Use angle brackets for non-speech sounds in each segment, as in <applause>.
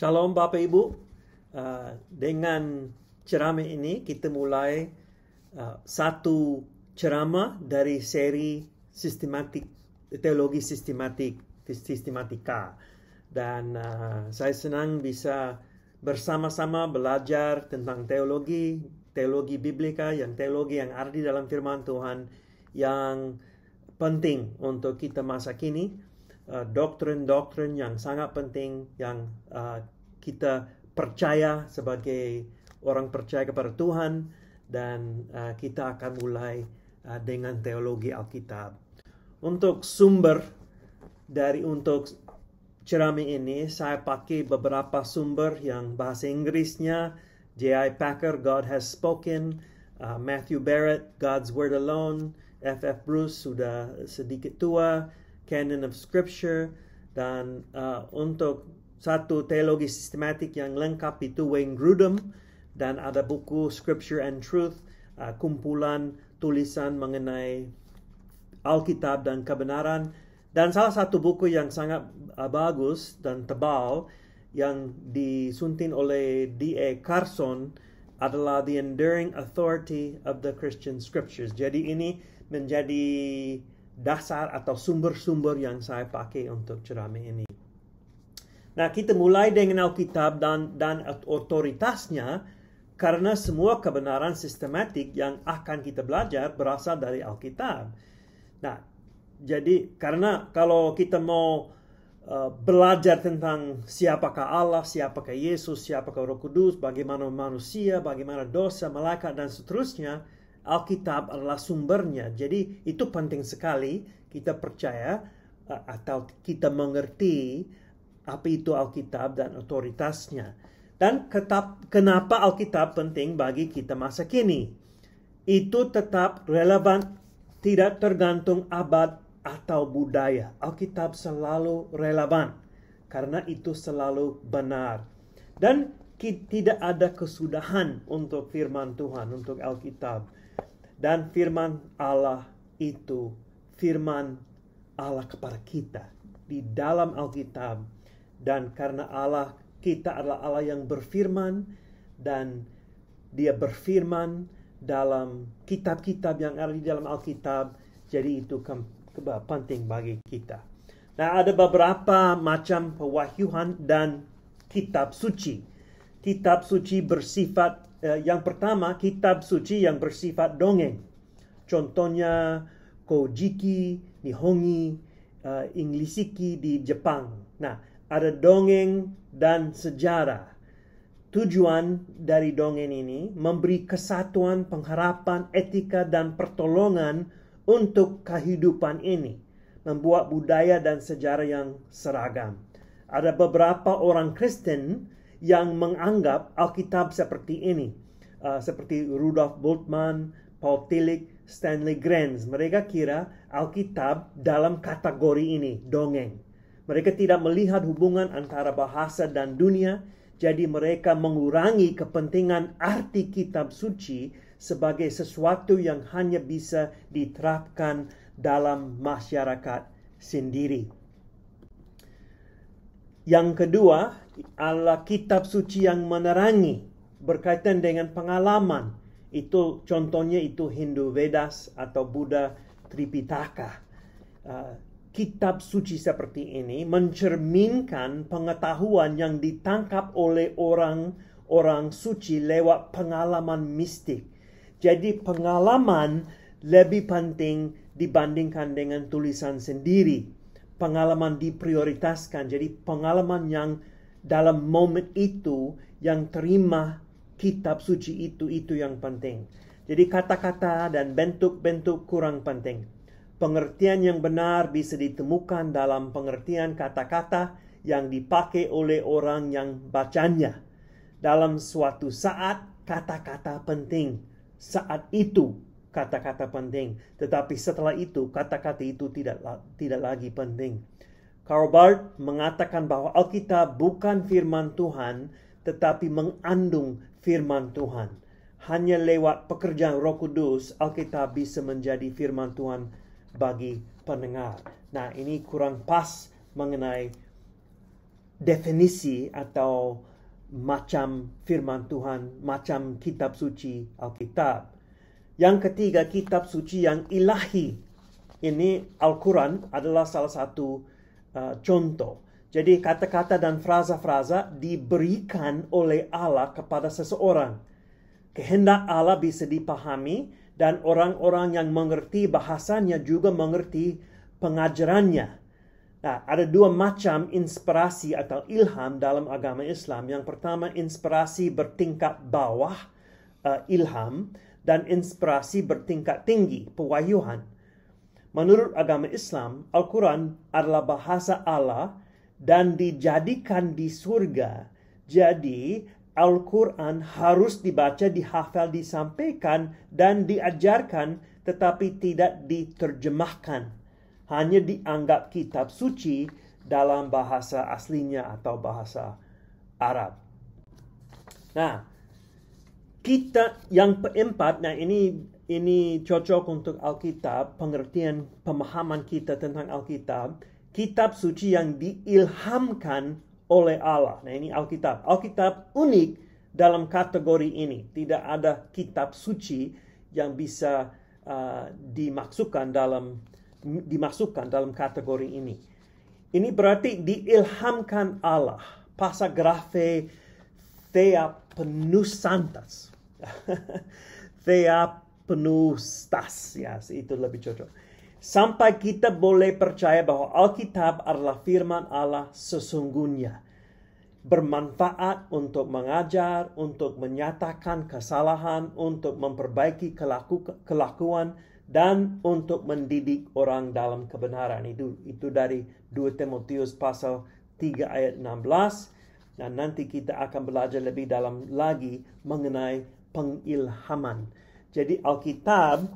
Shalom Bapak Ibu. Ah, dengan ceramah ini kita mulai ah, satu ceramah dari seri sistematik teologi sistematik sistematika dan ah, saya senang bisa bersama-sama belajar tentang teologi teologi biblika yang teologi yang ada di dalam firman Tuhan yang penting untuk kita masa kini Uh, doktrin-doktrin yang sangat penting yang uh, kita percaya sebagai orang percaya kepada Tuhan dan uh, kita akan mulai uh, dengan teologi Alkitab. Untuk sumber dari untuk cerami ini saya pakai beberapa sumber yang bahasa Inggrisnya J.I. Packer God Has Spoken, uh, Matthew Barrett God's Word Alone, F.F. Bruce sudah sedikit tua, canon of scripture dan uh, untuk satu teologi sistematik yang lengkap itu Wayne Grudem dan ada buku Scripture and Truth uh, kumpulan tulisan mengenai Alkitab dan kebenaran dan salah satu buku yang sangat uh, bagus dan tebal yang disunting oleh D.A. Carson adalah The Enduring Authority of the Christian Scriptures. Jadi ini menjadi dasar atau sumber-sumber yang saya pakai untuk ceramah ini. Nah, kita mulai dengan Alkitab dan dan otoritasnya karena semua kebenaran sistematik yang akan kita belajar berasal dari Alkitab. Nah, jadi karena kalau kita mau uh, belajar tentang siapakah Allah, siapakah Yesus, siapakah Roh Kudus, bagaimana manusia, bagaimana dosa, malaikat dan seterusnya, Alkitab adalah sumbernya. Jadi itu penting sekali kita percaya eh, atau kita mengerti apa itu Alkitab dan otoritasnya. Dan ketap, kenapa Alkitab penting bagi kita masa kini? Itu tetap relevan, tidak tergantung abad atau budaya. Alkitab selalu relevan karena itu selalu benar. Dan tidak ada kesudahan untuk firman Tuhan, untuk Alkitab dan firman Allah itu firman Allah kepada kita di dalam Alkitab. Dan karena Allah kita adalah Allah yang berfirman dan dia berfirman dalam kitab-kitab yang ada di dalam Alkitab. Jadi itu penting bagi kita. Nah, ada beberapa macam pewahyuan dan kitab suci. Kitab suci bersifat Eh, yang pertama kitab suci yang bersifat dongeng. Contohnya Kojiki, Nihongi, uh, Inglisiki di Jepang. Nah, ada dongeng dan sejarah. Tujuan dari dongeng ini memberi kesatuan, pengharapan, etika, dan pertolongan untuk kehidupan ini. Membuat budaya dan sejarah yang seragam. Ada beberapa orang Kristen yang menganggap Alkitab seperti ini. Uh, seperti Rudolf Bultmann, Paul Tillich, Stanley Grenz Mereka kira Alkitab dalam kategori ini, dongeng. Mereka tidak melihat hubungan antara bahasa dan dunia, jadi mereka mengurangi kepentingan arti kitab suci sebagai sesuatu yang hanya bisa diterapkan dalam masyarakat sendiri. Yang kedua, Allah kitab suci yang menerangi berkaitan dengan pengalaman. Itu contohnya itu Hindu Vedas atau Buddha Tripitaka. Uh, kitab suci seperti ini mencerminkan pengetahuan yang ditangkap oleh orang-orang suci lewat pengalaman mistik. Jadi pengalaman lebih penting dibandingkan dengan tulisan sendiri. Pengalaman diprioritaskan. Jadi pengalaman yang dalam momen itu yang terima kitab suci itu itu yang penting. Jadi kata-kata dan bentuk-bentuk kurang penting. Pengertian yang benar bisa ditemukan dalam pengertian kata-kata yang dipakai oleh orang yang bacanya. Dalam suatu saat kata-kata penting. Saat itu kata-kata penting, tetapi setelah itu kata-kata itu tidak tidak lagi penting. Karl Barth mengatakan bahwa Alkitab bukan firman Tuhan, tetapi mengandung firman Tuhan. Hanya lewat pekerjaan Roh Kudus, Alkitab bisa menjadi firman Tuhan bagi pendengar. Nah, ini kurang pas mengenai definisi atau macam firman Tuhan, macam kitab suci Alkitab. Yang ketiga, kitab suci yang ilahi. Ini Al-Quran adalah salah satu Uh, contoh. Jadi kata-kata dan frasa-frasa diberikan oleh Allah kepada seseorang. Kehendak Allah bisa dipahami dan orang-orang yang mengerti bahasanya juga mengerti pengajarannya. Nah, ada dua macam inspirasi atau ilham dalam agama Islam. Yang pertama, inspirasi bertingkat bawah, uh, ilham, dan inspirasi bertingkat tinggi, pewahyuan. Menurut agama Islam, Al-Quran adalah bahasa Allah dan dijadikan di surga. Jadi, Al-Quran harus dibaca, dihafal, disampaikan, dan diajarkan, tetapi tidak diterjemahkan. Hanya dianggap kitab suci dalam bahasa aslinya atau bahasa Arab. Nah, kita yang keempat, nah ini ini cocok untuk Alkitab, pengertian pemahaman kita tentang Alkitab, kitab suci yang diilhamkan oleh Allah. Nah, ini Alkitab. Alkitab unik dalam kategori ini. Tidak ada kitab suci yang bisa uh, dimasukkan dalam dimasukkan dalam kategori ini. Ini berarti diilhamkan Allah. Pasagrafe thea penusantas. <laughs> thea penuh stas ya itu lebih cocok. Sampai kita boleh percaya bahwa Alkitab adalah firman Allah sesungguhnya. Bermanfaat untuk mengajar, untuk menyatakan kesalahan, untuk memperbaiki kelaku kelakuan, dan untuk mendidik orang dalam kebenaran. Itu, itu dari 2 Timotius pasal 3 ayat 16. Dan nanti kita akan belajar lebih dalam lagi mengenai pengilhaman jadi Alkitab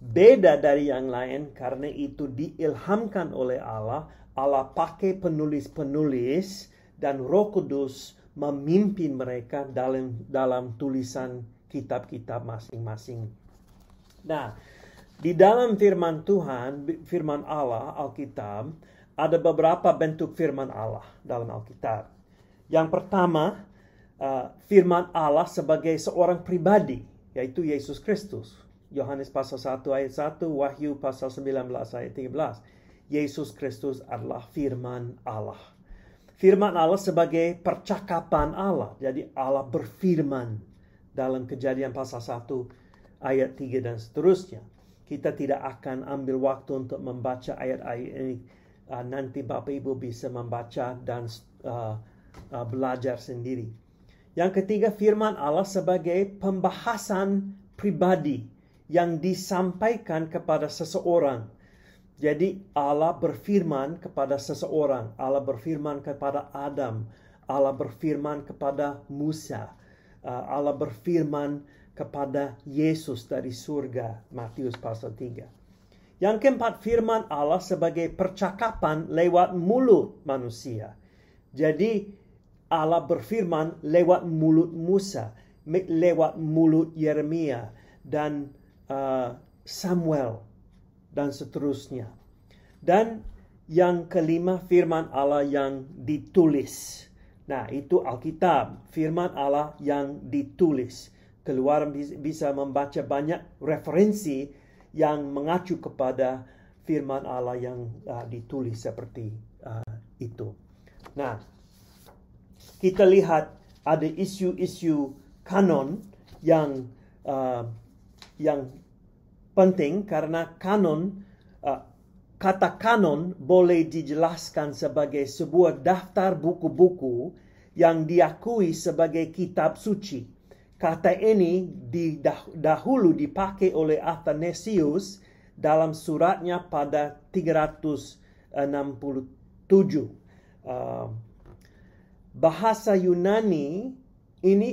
beda dari yang lain karena itu diilhamkan oleh Allah. Allah pakai penulis-penulis dan Roh Kudus memimpin mereka dalam dalam tulisan kitab-kitab masing-masing. Nah, di dalam firman Tuhan, firman Allah, Alkitab, ada beberapa bentuk firman Allah dalam Alkitab. Yang pertama, eh, firman Allah sebagai seorang pribadi yaitu Yesus Kristus. Yohanes pasal 1 ayat 1, Wahyu pasal 19 ayat 13. Yesus Kristus adalah firman Allah. Firman Allah sebagai percakapan Allah. Jadi Allah berfirman dalam kejadian pasal 1 ayat 3 dan seterusnya. Kita tidak akan ambil waktu untuk membaca ayat-ayat ini. Ah, nanti Bapak Ibu bisa membaca dan uh, uh, belajar sendiri. Yang ketiga, firman Allah sebagai pembahasan pribadi yang disampaikan kepada seseorang. Jadi Allah berfirman kepada seseorang, Allah berfirman kepada Adam, Allah berfirman kepada Musa, uh, Allah berfirman kepada Yesus dari surga, Matius pasal 3. Yang keempat, firman Allah sebagai percakapan lewat mulut manusia. Jadi Allah berfirman lewat mulut Musa, lewat mulut Yeremia dan uh, Samuel dan seterusnya. Dan yang kelima firman Allah yang ditulis. Nah, itu Alkitab, firman Allah yang ditulis. Keluar bisa membaca banyak referensi yang mengacu kepada firman Allah yang uh, ditulis seperti uh, itu. Nah, kita lihat ada isu-isu kanon yang uh, yang penting karena kanon uh, kata kanon boleh dijelaskan sebagai sebuah daftar buku-buku yang diakui sebagai kitab suci. Kata ini didah, dahulu dipakai oleh Athanasius dalam suratnya pada 367 bahasa Yunani ini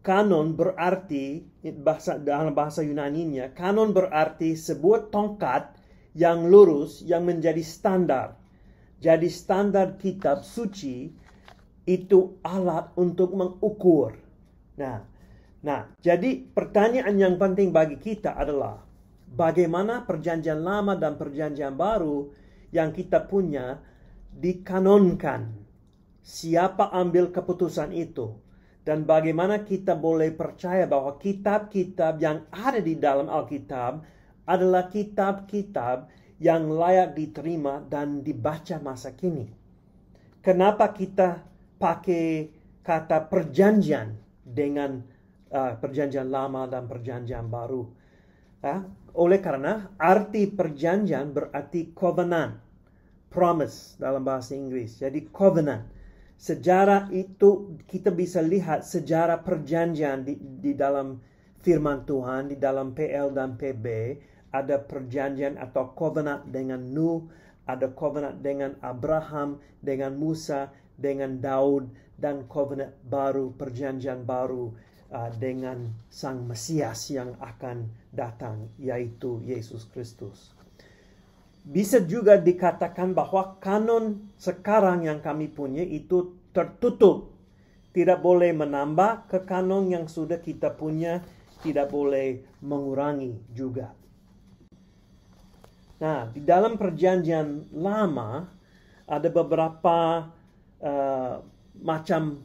kanon berarti bahasa dalam bahasa Yunaninya kanon berarti sebuah tongkat yang lurus yang menjadi standar. Jadi standar kitab suci itu alat untuk mengukur. Nah, nah, jadi pertanyaan yang penting bagi kita adalah bagaimana perjanjian lama dan perjanjian baru yang kita punya dikanonkan siapa ambil keputusan itu dan bagaimana kita boleh percaya bahwa kitab-kitab yang ada di dalam Alkitab adalah kitab-kitab yang layak diterima dan dibaca masa kini. Kenapa kita pakai kata perjanjian dengan uh, perjanjian lama dan perjanjian baru? Uh, oleh karena arti perjanjian berarti covenant, promise dalam bahasa Inggris. Jadi covenant Sejarah itu kita bisa lihat sejarah perjanjian di, di dalam firman Tuhan, di dalam PL dan PB. Ada perjanjian atau covenant dengan Nuh, ada covenant dengan Abraham, dengan Musa, dengan Daud, dan covenant baru, perjanjian baru uh, dengan Sang Mesias yang akan datang, yaitu Yesus Kristus bisa juga dikatakan bahwa kanon sekarang yang kami punya itu tertutup. Tidak boleh menambah ke kanon yang sudah kita punya, tidak boleh mengurangi juga. Nah, di dalam perjanjian lama ada beberapa uh, macam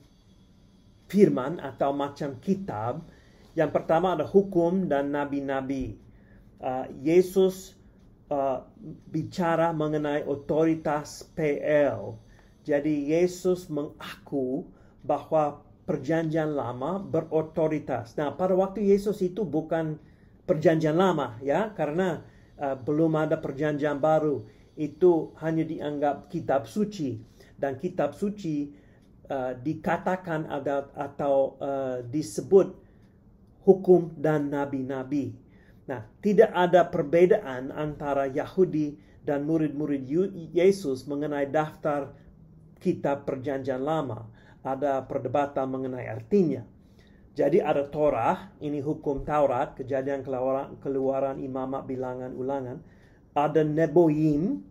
firman atau macam kitab. Yang pertama ada hukum dan nabi-nabi. Uh, Yesus uh, bicara mengenai otoritas PL. Jadi Yesus mengaku bahwa perjanjian lama berotoritas. Nah, pada waktu Yesus itu bukan perjanjian lama ya, karena uh, belum ada perjanjian baru. Itu hanya dianggap kitab suci dan kitab suci uh, dikatakan ada atau uh, disebut hukum dan nabi-nabi. Nah, tidak ada perbedaan antara Yahudi dan murid-murid Yesus mengenai daftar kitab perjanjian lama. Ada perdebatan mengenai artinya. Jadi ada Torah, ini hukum Taurat, kejadian keluaran, keluaran imamat bilangan ulangan. Ada Neboim,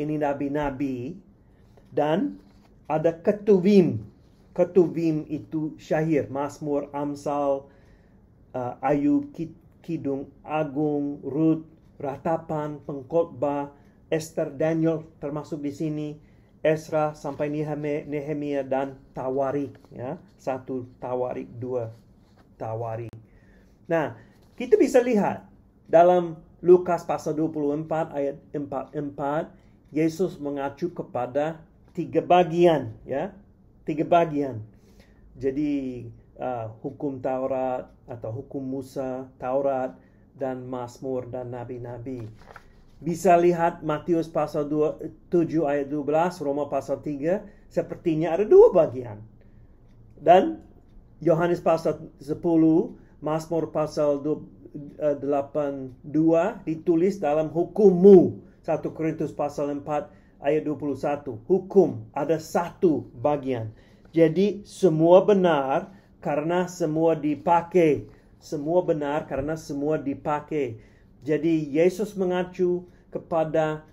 ini nabi-nabi. Dan ada Ketuvim. Ketuvim itu Syahir, Mazmur, Amsal, uh, Ayub, Kidung Agung, Ruth, Ratapan, Pengkotbah, Esther, Daniel termasuk di sini, Esra sampai Nehemia dan Tawari ya. Satu Tawari, dua Tawari. Nah, kita bisa lihat dalam Lukas pasal 24 ayat 44 Yesus mengacu kepada tiga bagian ya. Tiga bagian. Jadi Uh, hukum Taurat atau hukum Musa, Taurat dan Mazmur dan nabi-nabi. Bisa lihat Matius pasal 2, 7 ayat 12, Roma pasal 3, sepertinya ada dua bagian. Dan Yohanes pasal 10, Mazmur pasal 82 eh, ditulis dalam hukummu. 1 Korintus pasal 4 ayat 21. Hukum ada satu bagian. Jadi semua benar karena semua dipakai. Semua benar karena semua dipakai. Jadi Yesus mengacu kepada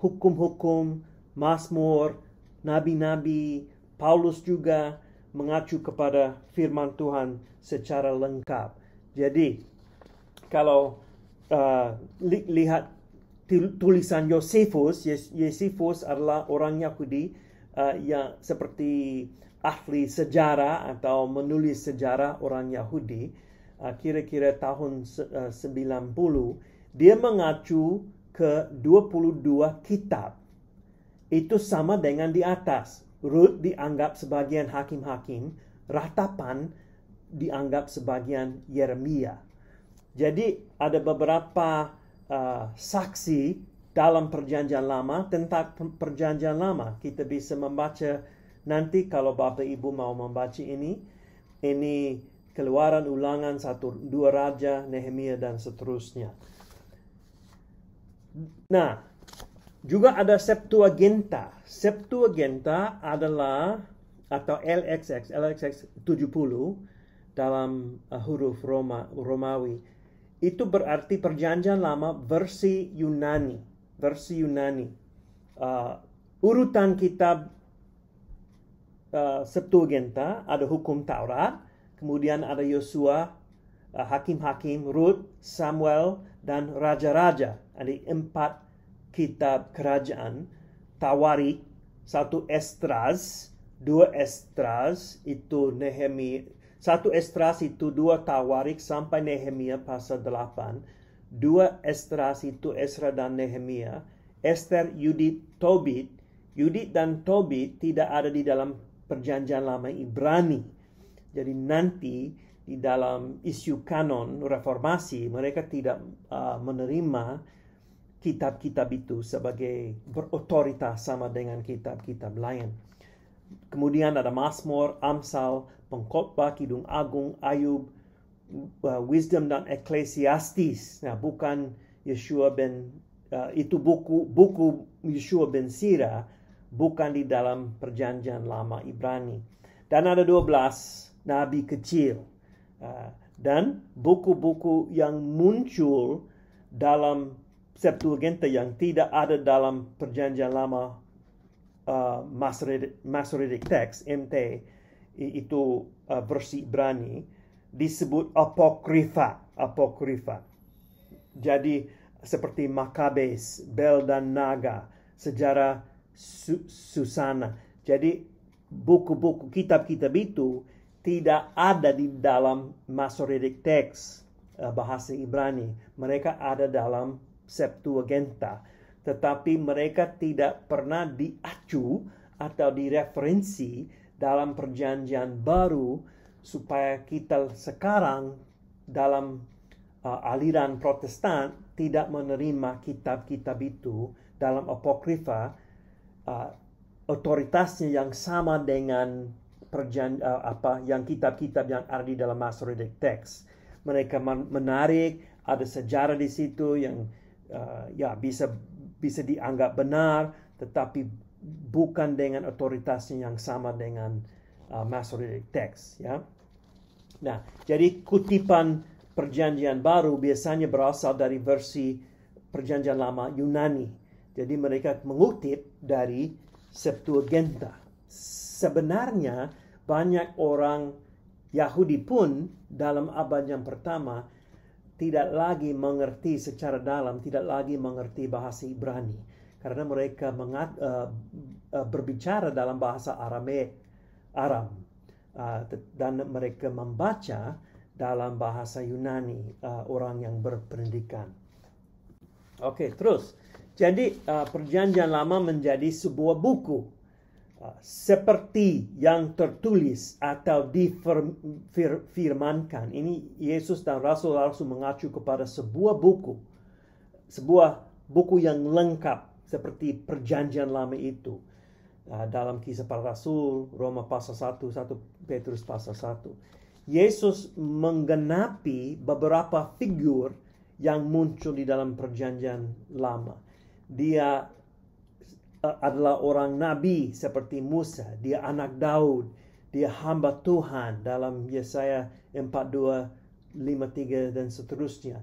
hukum-hukum, Mazmur, nabi-nabi, Paulus juga mengacu kepada firman Tuhan secara lengkap. Jadi kalau uh, li lihat tulisan Yosefus, Yosefus adalah orang Yahudi uh, yang seperti ahli sejarah atau menulis sejarah orang Yahudi ah, kira-kira tahun 90 ah, dia mengacu ke 22 kitab itu sama dengan di atas Rut dianggap sebagian hakim-hakim Ratapan dianggap sebagian Yeremia jadi ada beberapa uh, saksi dalam perjanjian lama tentang perjanjian lama kita bisa membaca Nanti kalau Bapak Ibu mau membaca ini, ini keluaran ulangan satu dua raja Nehemia dan seterusnya. Nah, juga ada Septuaginta. Septuaginta adalah atau LXX, LXX 70 dalam eh, huruf Roma, Romawi. Itu berarti perjanjian lama versi Yunani. Versi Yunani. Uh, urutan kitab Eh, Septuaginta, ada hukum Taurat, kemudian ada Yosua, uh, hakim-hakim, Ruth Samuel, dan raja-raja. Ada empat kitab kerajaan, tawari satu Estras, dua Estras itu Nehemia, satu Estras itu dua Tawarik sampai Nehemia pasal 8, dua Estras itu Esra dan Nehemia, Esther, Yudit, Tobit, Yudit dan Tobit tidak ada di dalam perjanjian lama Ibrani. Jadi nanti di dalam isu kanon reformasi mereka tidak uh, menerima kitab-kitab itu sebagai berotoritas sama dengan kitab-kitab lain. Kemudian ada Masmur, Amsal, Pengkhotbah, Kidung Agung, Ayub, uh, Wisdom dan Ecclesiastes. Nah, bukan Yeshua ben uh, itu buku buku Yeshua ben Sira, bukan di dalam perjanjian lama Ibrani. Dan ada 12 nabi kecil. Uh, dan buku-buku yang muncul dalam Septuaginta yang tidak ada dalam perjanjian lama uh, Masoretic, Masoretic Text, MT, itu uh, versi Ibrani, disebut apokrifa. Apokrifa. Jadi seperti Makabes, Bel dan Naga, sejarah Susana. Jadi buku-buku kitab-kitab itu tidak ada di dalam Masoretic Text eh, bahasa Ibrani. Mereka ada dalam Septuaginta. Tetapi mereka tidak pernah diacu atau direferensi dalam perjanjian baru supaya kita sekarang dalam uh, aliran protestan tidak menerima kitab-kitab itu dalam apokrifa uh, otoritasnya yang sama dengan perjan uh, apa yang kitab-kitab yang ada di dalam Masoretic Text. Mereka menarik, ada sejarah di situ yang uh, ya bisa bisa dianggap benar, tetapi bukan dengan otoritasnya yang sama dengan uh, Masoretic Text. Ya. Nah, jadi kutipan Perjanjian Baru biasanya berasal dari versi Perjanjian Lama Yunani jadi mereka mengutip dari Septuaginta. Sebenarnya banyak orang Yahudi pun dalam abad yang pertama tidak lagi mengerti secara dalam, tidak lagi mengerti bahasa Ibrani karena mereka mengat, uh, berbicara dalam bahasa Arame, Aram uh, dan mereka membaca dalam bahasa Yunani uh, orang yang berpendidikan. Oke, okay, terus jadi uh, perjanjian lama menjadi sebuah buku uh, seperti yang tertulis atau difirmankan. Ini Yesus dan Rasul Rasul mengacu kepada sebuah buku, sebuah buku yang lengkap seperti perjanjian lama itu. Uh, dalam kisah para rasul, Roma pasal 1, 1 Petrus pasal 1. Yesus menggenapi beberapa figur yang muncul di dalam perjanjian lama dia eh, adalah orang nabi seperti Musa, dia anak Daud, dia hamba Tuhan dalam Yesaya 42, 53 dan seterusnya.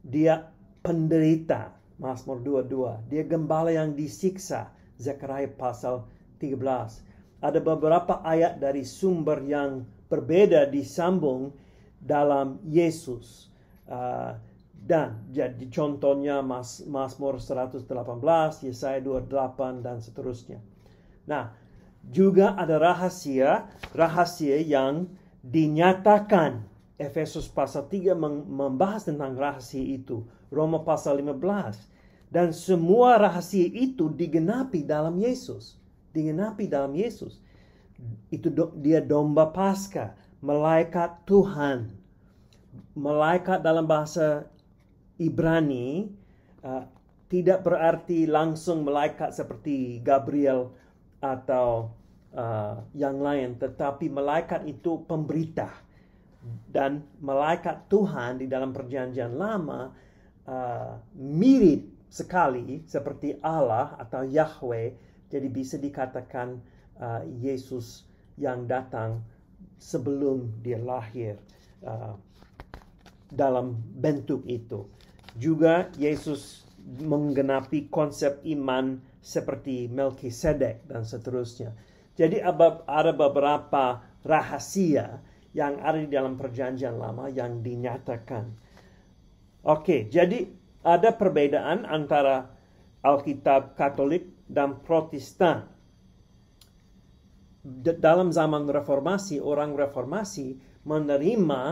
Dia penderita, Mazmur 22. Dia gembala yang disiksa, Zakaria pasal 13. Ada beberapa ayat dari sumber yang berbeda disambung dalam Yesus. Uh, dan jadi contohnya Mas, Masmur 118, Yesaya 28 dan seterusnya. Nah, juga ada rahasia, rahasia yang dinyatakan. Efesus pasal 3 membahas tentang rahasia itu. Roma pasal 15. Dan semua rahasia itu digenapi dalam Yesus. Digenapi dalam Yesus. Itu do, dia domba pasca. Malaikat Tuhan. Malaikat dalam bahasa Ibrani uh, tidak berarti langsung malaikat seperti Gabriel atau uh, yang lain, tetapi malaikat itu pemberita dan malaikat Tuhan di dalam Perjanjian Lama uh, mirip sekali seperti Allah atau Yahweh, jadi bisa dikatakan uh, Yesus yang datang sebelum dia lahir uh, dalam bentuk itu. Juga Yesus menggenapi konsep iman seperti Melkisedek dan seterusnya. Jadi ada beberapa rahasia yang ada di dalam perjanjian lama yang dinyatakan. Oke, jadi ada perbedaan antara Alkitab Katolik dan Protestan. Dalam zaman reformasi, orang reformasi menerima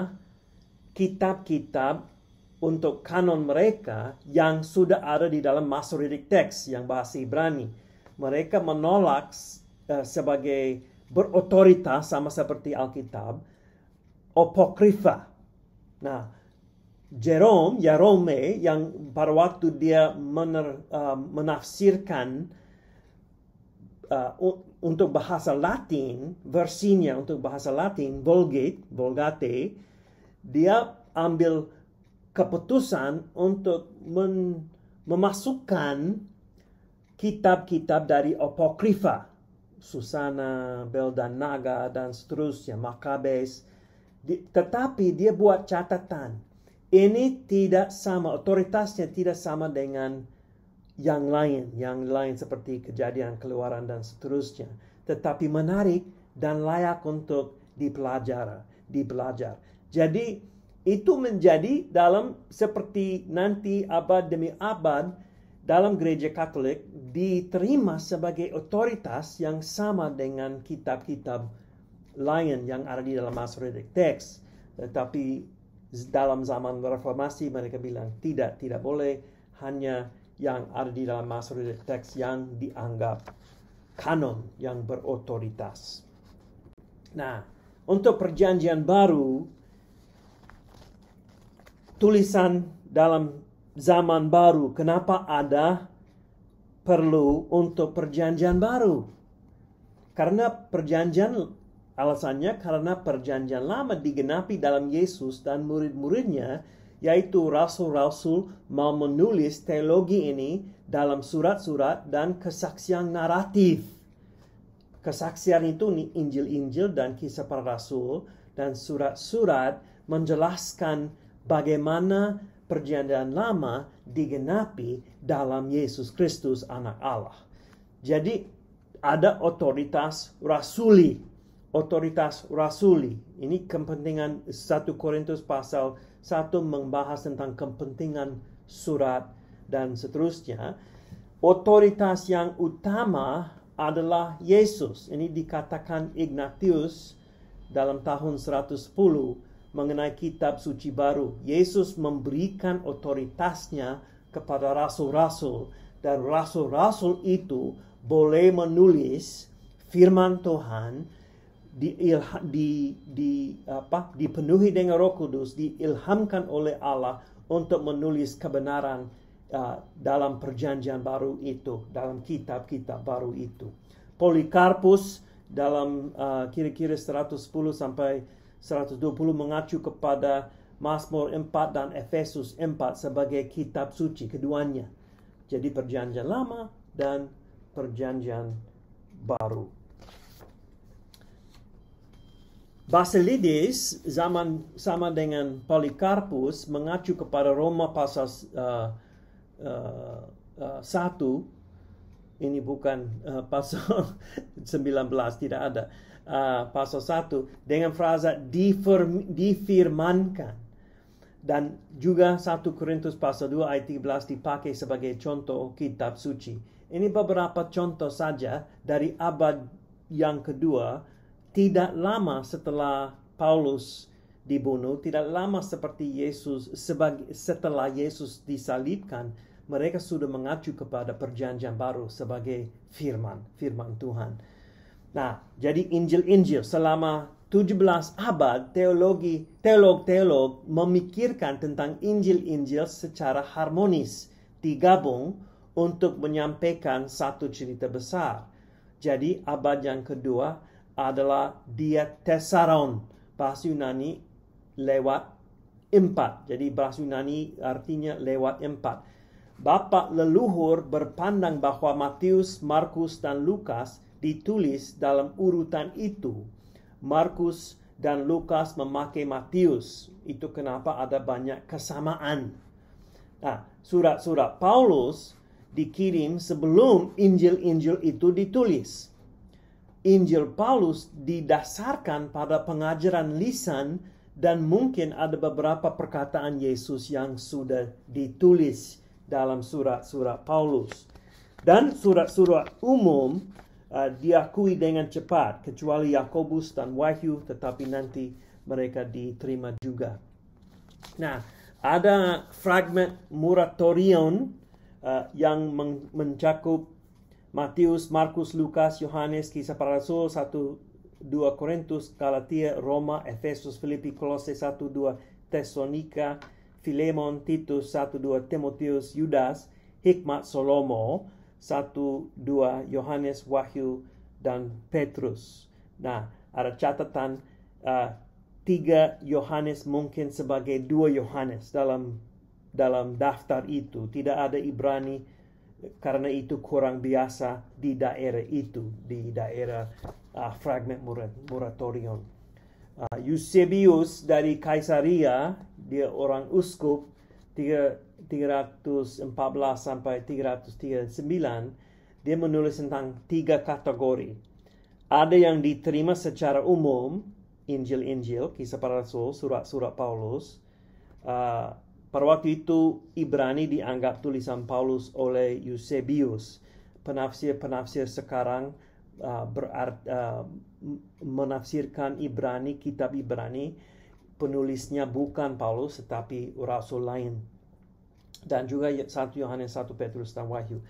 kitab-kitab untuk kanon mereka yang sudah ada di dalam Masoretic Text yang bahasa Ibrani. Mereka menolak uh, sebagai berotoritas sama seperti Alkitab apokrifa. Nah, Jerome, Jerome yang pada waktu dia mener, uh, menafsirkan uh, untuk bahasa Latin, versinya untuk bahasa Latin, Vulgate, Vulgate, dia ambil keputusan untuk men, memasukkan kitab-kitab dari apokrifa Susana, Beldan Naga dan seterusnya, Makabes. Di, tetapi dia buat catatan. Ini tidak sama, otoritasnya tidak sama dengan yang lain, yang lain seperti kejadian keluaran dan seterusnya. Tetapi menarik dan layak untuk dipelajari, dipelajar. Jadi itu menjadi dalam seperti nanti abad demi abad dalam gereja Katolik diterima sebagai otoritas yang sama dengan kitab-kitab lain yang ada di dalam Masoretic Text. Tetapi dalam zaman Reformasi mereka bilang tidak, tidak boleh hanya yang ada di dalam Masoretic Text yang dianggap kanon yang berotoritas. Nah, untuk perjanjian baru tulisan dalam zaman baru, kenapa ada perlu untuk perjanjian baru? Karena perjanjian alasannya karena perjanjian lama digenapi dalam Yesus dan murid-muridnya yaitu rasul-rasul mau menulis teologi ini dalam surat-surat dan kesaksian naratif. Kesaksian itu Injil-Injil dan kisah para rasul dan surat-surat menjelaskan bagaimana perjanjian lama digenapi dalam Yesus Kristus anak Allah. Jadi ada otoritas rasuli, otoritas rasuli. Ini kepentingan 1 Korintus pasal 1 membahas tentang kepentingan surat dan seterusnya. Otoritas yang utama adalah Yesus. Ini dikatakan Ignatius dalam tahun 110 mengenai kitab suci baru. Yesus memberikan otoritasnya kepada rasul-rasul dan rasul-rasul itu boleh menulis firman Tuhan di, di, di apa dipenuhi dengan Roh Kudus diilhamkan oleh Allah untuk menulis kebenaran uh, dalam perjanjian baru itu dalam kitab-kitab baru itu Polikarpus dalam uh, kira-kira uh, kira -kira 110 sampai 120 mengacu kepada Mazmur 4 dan Efesus 4 sebagai kitab suci keduanya. Jadi perjanjian lama dan perjanjian baru. Basilides zaman sama dengan Polikarpus mengacu kepada Roma pasal uh, uh, uh, 1 ini bukan uh, pasal 19 <laughs> tidak ada Ah, pasal 1 dengan frasa difirmankan. Dan juga 1 Korintus pasal 2 ayat 13 dipakai sebagai contoh kitab suci. Ini beberapa contoh saja dari abad yang kedua, tidak lama setelah Paulus dibunuh, tidak lama seperti Yesus sebagai, setelah Yesus disalibkan, mereka sudah mengacu kepada perjanjian baru sebagai firman, firman Tuhan. Nah, jadi Injil-Injil selama 17 abad teologi teolog-teolog memikirkan tentang Injil-Injil secara harmonis, digabung untuk menyampaikan satu cerita besar. Jadi abad yang kedua adalah diatessaron bahasa Yunani lewat empat. Jadi bahasa Yunani artinya lewat empat. Bapak leluhur berpandang bahwa Matius, Markus, dan Lukas ditulis dalam urutan itu, Markus dan Lukas memakai Matius. Itu kenapa ada banyak kesamaan. Nah, surat-surat Paulus dikirim sebelum Injil-Injil itu ditulis. Injil Paulus didasarkan pada pengajaran lisan dan mungkin ada beberapa perkataan Yesus yang sudah ditulis dalam surat-surat Paulus. Dan surat-surat umum uh, diakui dengan cepat kecuali Yakobus dan Wahyu tetapi nanti mereka diterima juga. Nah, ada fragment moratorium uh, ah, yang men mencakup Matius, Markus, Lukas, Yohanes, Kisah Para Rasul 1 2 Korintus, Galatia, Roma, Efesus, Filipi, Kolose 1 2 Tesalonika, Filemon, Titus 1 2 Timotius, Yudas, Hikmat, Solomo. 1, 2, Yohanes, Wahyu, dan Petrus. Nah, ada catatan uh, tiga Yohanes mungkin sebagai dua Yohanes dalam dalam daftar itu. Tidak ada Ibrani karena itu kurang biasa di daerah itu, di daerah uh, fragment moratorium. Uh, Eusebius dari Kaisaria, dia orang uskup, tiga 314 sampai 339 dia menulis tentang tiga kategori. Ada yang diterima secara umum, Injil-Injil, kisah para rasul, surat-surat Paulus. Uh, pada waktu itu Ibrani dianggap tulisan Paulus oleh Eusebius. Penafsir-penafsir sekarang uh, berart, uh, menafsirkan Ibrani, kitab Ibrani. Penulisnya bukan Paulus, tetapi rasul lain dan juga satu Yohanes satu Petrus dan Wahyu.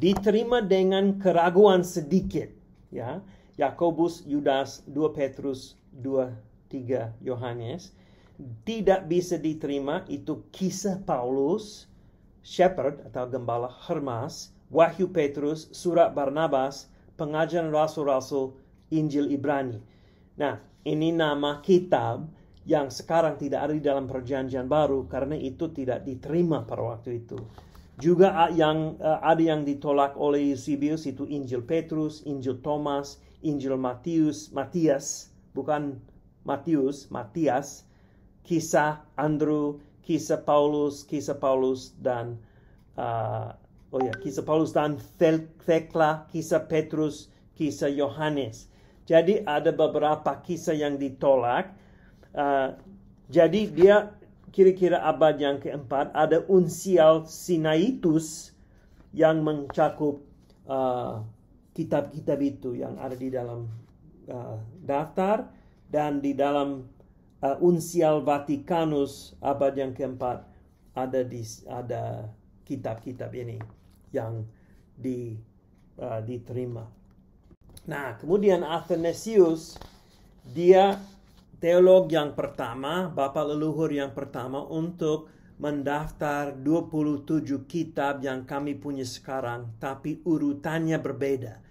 Diterima dengan keraguan sedikit, ya. Yakobus, Yudas, dua Petrus, dua tiga Yohanes tidak bisa diterima itu kisah Paulus, shepherd atau gembala Hermas, Wahyu Petrus, surat Barnabas, pengajaran rasul-rasul, Injil Ibrani. Nah, ini nama kitab yang sekarang tidak ada di dalam perjanjian baru karena itu tidak diterima pada waktu itu. Juga yang eh, ada yang ditolak oleh Eusebius itu Injil Petrus, Injil Thomas, Injil Matius, Matias, bukan Matius, Matias, kisah Andrew, kisah Paulus, kisah Paulus dan uh, oh ya, kisah Paulus dan Thekla, kisah Petrus, kisah Yohanes. Jadi ada beberapa kisah yang ditolak Uh, jadi dia kira-kira abad yang keempat ada unsial Sinaitus yang mencakup eh, kitab-kitab uh, itu yang ada di dalam uh, daftar dan di dalam uh, unsial Vatikanus abad yang keempat ada di ada kitab-kitab ini yang di uh, diterima. Nah, kemudian Athanasius dia teolog yang pertama, bapak leluhur yang pertama untuk mendaftar 27 kitab yang kami punya sekarang, tapi urutannya berbeda.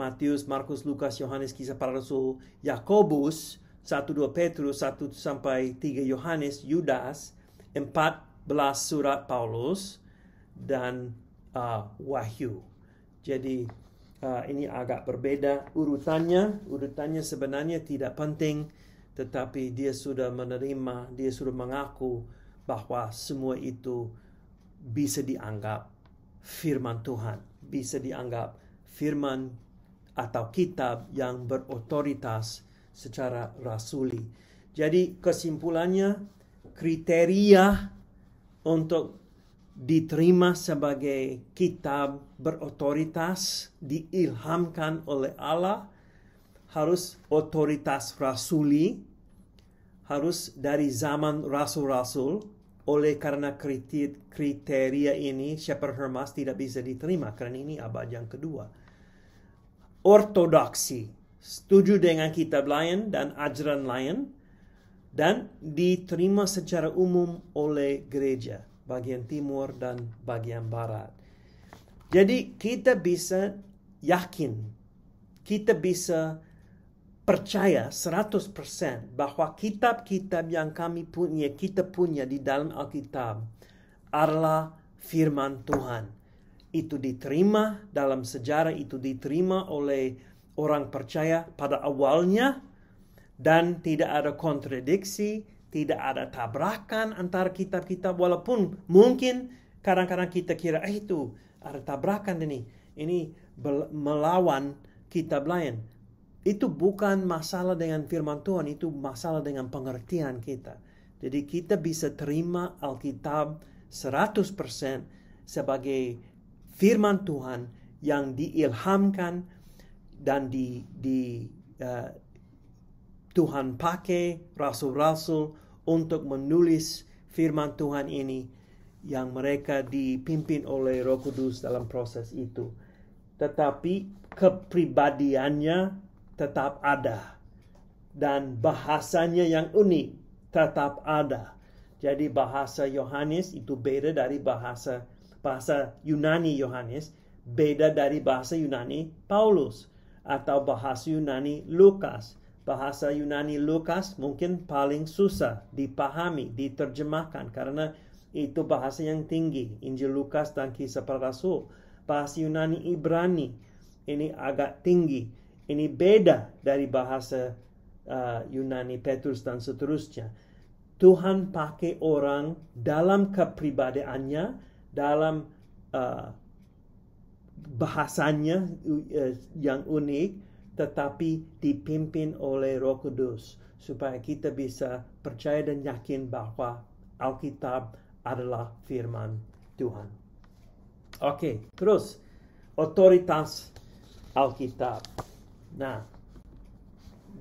Matius, Markus, Lukas, Yohanes, Kisah Para Rasul, Yakobus, 1 2 Petrus 1 sampai 3 Yohanes, Yudas, 14 surat Paulus dan uh, Wahyu. Jadi uh, ini agak berbeda urutannya. Urutannya sebenarnya tidak penting tetapi dia sudah menerima, dia sudah mengaku bahwa semua itu bisa dianggap firman Tuhan, bisa dianggap firman atau kitab yang berotoritas secara rasuli. Jadi kesimpulannya kriteria untuk diterima sebagai kitab berotoritas diilhamkan oleh Allah harus otoritas rasuli, harus dari zaman rasul-rasul, oleh karena kriteria ini Shepherd Hermas tidak bisa diterima karena ini abad yang kedua. Ortodoksi, setuju dengan kitab lain dan ajaran lain dan diterima secara umum oleh gereja bagian timur dan bagian barat. Jadi kita bisa yakin, kita bisa percaya 100% bahwa kitab-kitab yang kami punya, kita punya di dalam Alkitab adalah firman Tuhan. Itu diterima dalam sejarah, itu diterima oleh orang percaya pada awalnya dan tidak ada kontradiksi, tidak ada tabrakan antara kitab-kitab walaupun mungkin kadang-kadang kita kira eh, itu ada tabrakan ini, ini melawan kitab lain itu bukan masalah dengan firman Tuhan, itu masalah dengan pengertian kita. Jadi kita bisa terima Alkitab 100% sebagai firman Tuhan yang diilhamkan dan di, di uh, Tuhan pakai rasul-rasul untuk menulis firman Tuhan ini yang mereka dipimpin oleh Roh Kudus dalam proses itu. Tetapi kepribadiannya tetap ada dan bahasanya yang unik tetap ada. Jadi bahasa Yohanes itu beda dari bahasa bahasa Yunani Yohanes, beda dari bahasa Yunani Paulus atau bahasa Yunani Lukas. Bahasa Yunani Lukas mungkin paling susah dipahami, diterjemahkan karena itu bahasa yang tinggi, Injil Lukas dan Kisah Para Rasul. Bahasa Yunani Ibrani ini agak tinggi ini beda dari bahasa uh, Yunani Petrus dan seterusnya. Tuhan pakai orang dalam kepribadiannya, dalam uh, bahasanya uh, yang unik, tetapi dipimpin oleh Roh Kudus supaya kita bisa percaya dan yakin bahwa Alkitab adalah firman Tuhan. Oke, okay, terus otoritas Alkitab. Nah,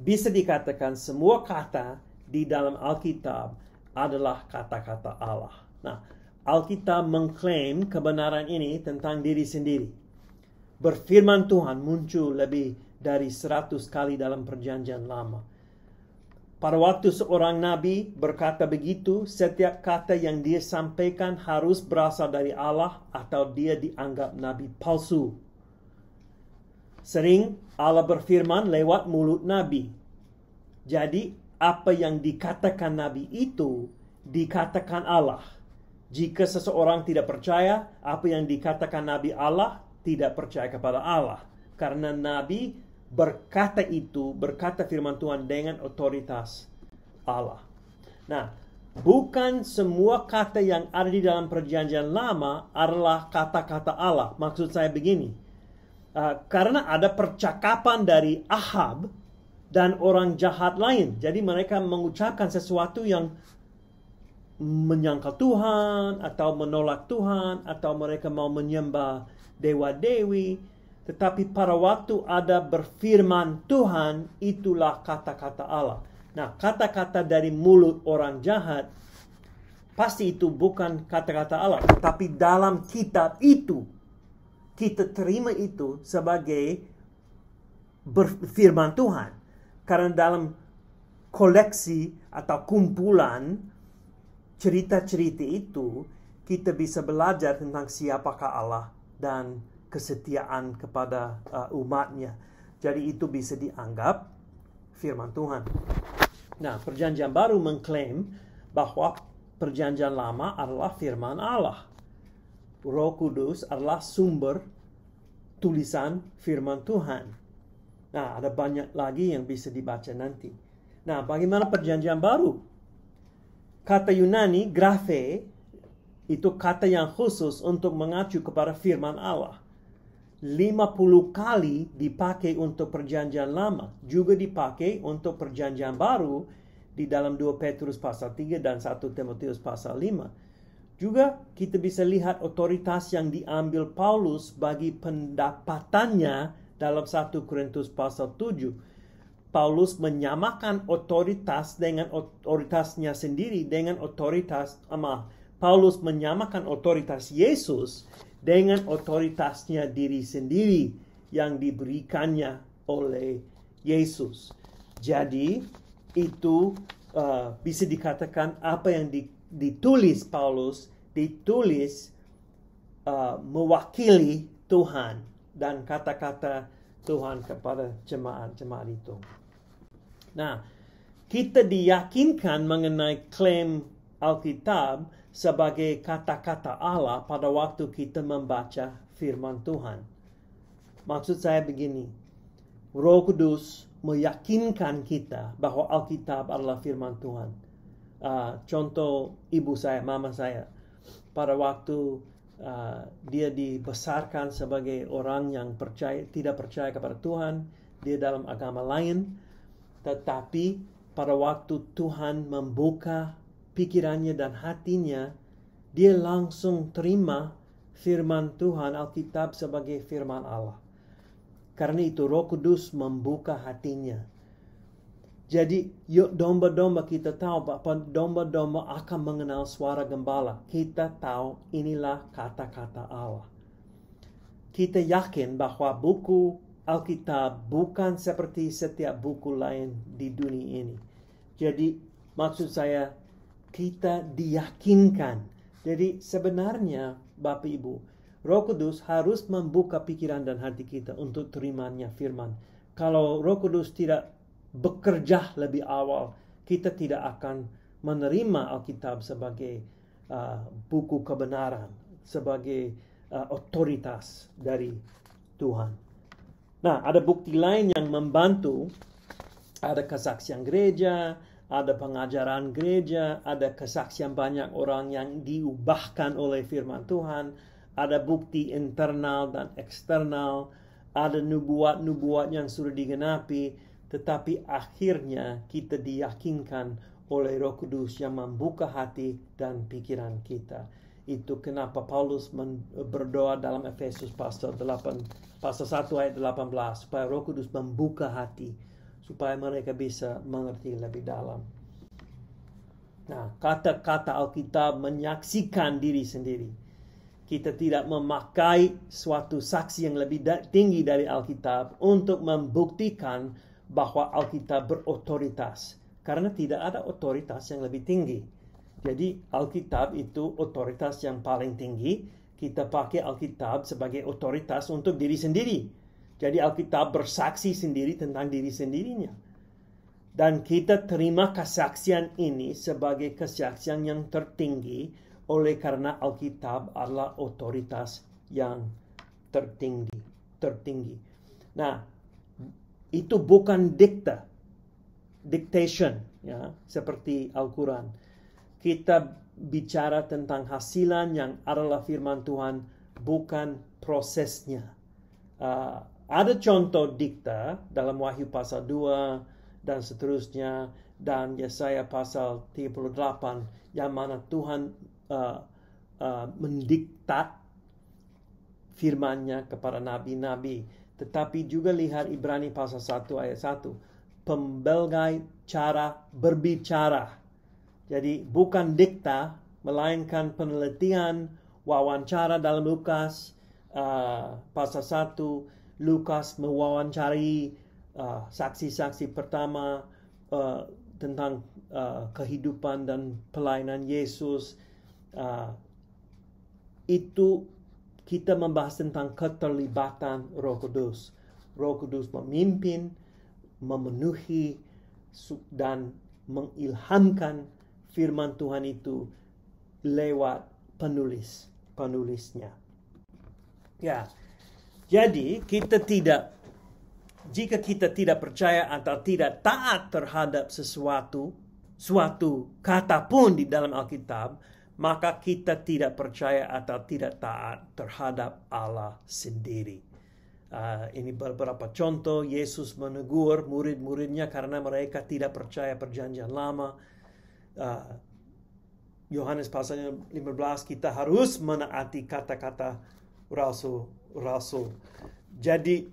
bisa dikatakan semua kata di dalam Alkitab adalah kata-kata Allah. Nah, Alkitab mengklaim kebenaran ini tentang diri sendiri. Berfirman Tuhan muncul lebih dari seratus kali dalam perjanjian lama. Pada waktu seorang nabi berkata begitu, setiap kata yang dia sampaikan harus berasal dari Allah atau dia dianggap nabi palsu. Sering Allah berfirman lewat mulut Nabi. Jadi apa yang dikatakan Nabi itu dikatakan Allah. Jika seseorang tidak percaya apa yang dikatakan Nabi Allah, tidak percaya kepada Allah. Karena Nabi berkata itu, berkata firman Tuhan dengan otoritas Allah. Nah, bukan semua kata yang ada di dalam perjanjian lama adalah kata-kata Allah. Maksud saya begini, uh, karena ada percakapan dari Ahab dan orang jahat lain. Jadi mereka mengucapkan sesuatu yang menyangkal Tuhan atau menolak Tuhan atau mereka mau menyembah dewa-dewi. Tetapi pada waktu ada berfirman Tuhan, itulah kata-kata Allah. Nah, kata-kata dari mulut orang jahat pasti itu bukan kata-kata Allah, tapi dalam kitab itu kita terima itu sebagai firman Tuhan. Karena dalam koleksi atau kumpulan cerita-cerita itu, kita bisa belajar tentang siapakah Allah dan kesetiaan kepada uh, umatnya. Jadi itu bisa dianggap firman Tuhan. Nah, perjanjian baru mengklaim bahwa perjanjian lama adalah firman Allah. Roh Kudus adalah sumber tulisan firman Tuhan. Nah, ada banyak lagi yang bisa dibaca nanti. Nah, bagaimana perjanjian baru? Kata Yunani, grafe, itu kata yang khusus untuk mengacu kepada firman Allah. 50 kali dipakai untuk perjanjian lama, juga dipakai untuk perjanjian baru di dalam 2 Petrus pasal 3 dan 1 Timotius pasal 5. Juga kita bisa lihat otoritas yang diambil Paulus bagi pendapatannya dalam 1 Korintus pasal 7. Paulus menyamakan otoritas dengan otoritasnya sendiri dengan otoritas ama Paulus menyamakan otoritas Yesus dengan otoritasnya diri sendiri yang diberikannya oleh Yesus. Jadi itu uh, bisa dikatakan apa yang ditulis Paulus ditulis uh, mewakili Tuhan dan kata-kata Tuhan kepada jemaat-jemaat itu. Nah, kita diyakinkan mengenai klaim Alkitab sebagai kata-kata Allah pada waktu kita membaca firman Tuhan. Maksud saya begini, Roh Kudus meyakinkan kita bahwa Alkitab adalah firman Tuhan. Uh, contoh ibu saya, mama saya, pada waktu uh, dia dibesarkan sebagai orang yang percaya tidak percaya kepada Tuhan, dia dalam agama lain, tetapi pada waktu Tuhan membuka pikirannya dan hatinya, dia langsung terima firman Tuhan Alkitab sebagai firman Allah. Karena itu Roh Kudus membuka hatinya jadi yuk domba-domba kita tahu bahwa domba-domba akan mengenal suara gembala. Kita tahu inilah kata-kata Allah. Kita yakin bahwa buku Alkitab bukan seperti setiap buku lain di dunia ini. Jadi maksud saya kita diyakinkan. Jadi sebenarnya Bapak Ibu, Roh Kudus harus membuka pikiran dan hati kita untuk terimanya firman. Kalau Roh Kudus tidak bekerja lebih awal, kita tidak akan menerima Alkitab sebagai uh, buku kebenaran, sebagai uh, otoritas dari Tuhan. Nah, ada bukti lain yang membantu. Ada kesaksian gereja, ada pengajaran gereja, ada kesaksian banyak orang yang diubahkan oleh firman Tuhan, ada bukti internal dan eksternal, ada nubuat-nubuat yang sudah digenapi, tetapi akhirnya kita diyakinkan oleh Roh Kudus yang membuka hati dan pikiran kita. Itu kenapa Paulus berdoa dalam Efesus pasal 8 pasal 1 ayat 18 supaya Roh Kudus membuka hati supaya mereka bisa mengerti lebih dalam. Nah, kata-kata Alkitab menyaksikan diri sendiri. Kita tidak memakai suatu saksi yang lebih tinggi dari Alkitab untuk membuktikan bahwa Alkitab berotoritas karena tidak ada otoritas yang lebih tinggi. Jadi Alkitab itu otoritas yang paling tinggi. Kita pakai Alkitab sebagai otoritas untuk diri sendiri. Jadi Alkitab bersaksi sendiri tentang diri sendirinya. Dan kita terima kesaksian ini sebagai kesaksian yang tertinggi oleh karena Alkitab adalah otoritas yang tertinggi. tertinggi. Nah, itu bukan dikta, dictation, ya, seperti Al-Quran. Kita bicara tentang hasilan yang adalah firman Tuhan, bukan prosesnya. Uh, ada contoh dikta dalam Wahyu pasal 2 dan seterusnya dan Yesaya pasal 38 yang mana Tuhan uh, uh, mendiktat firmannya kepada nabi-nabi tetapi juga lihat Ibrani pasal 1 ayat 1. Pembelgai cara berbicara. Jadi bukan dikta, melainkan penelitian, wawancara dalam Lukas uh, pasal 1. Lukas mewawancari saksi uh, saksi-saksi pertama uh, tentang uh, kehidupan dan pelayanan Yesus. Uh, itu kita membahas tentang keterlibatan Roh Kudus. Roh Kudus memimpin, memenuhi, dan mengilhamkan firman Tuhan itu lewat penulis penulisnya. Ya. Jadi kita tidak jika kita tidak percaya atau tidak taat terhadap sesuatu suatu kata pun di dalam Alkitab, maka kita tidak percaya atau tidak taat terhadap Allah sendiri. Uh, ini beberapa contoh, Yesus menegur murid-muridnya karena mereka tidak percaya perjanjian lama. Uh, ah, pasalnya pasal 15, kita harus menaati kata-kata rasul-rasul. Jadi,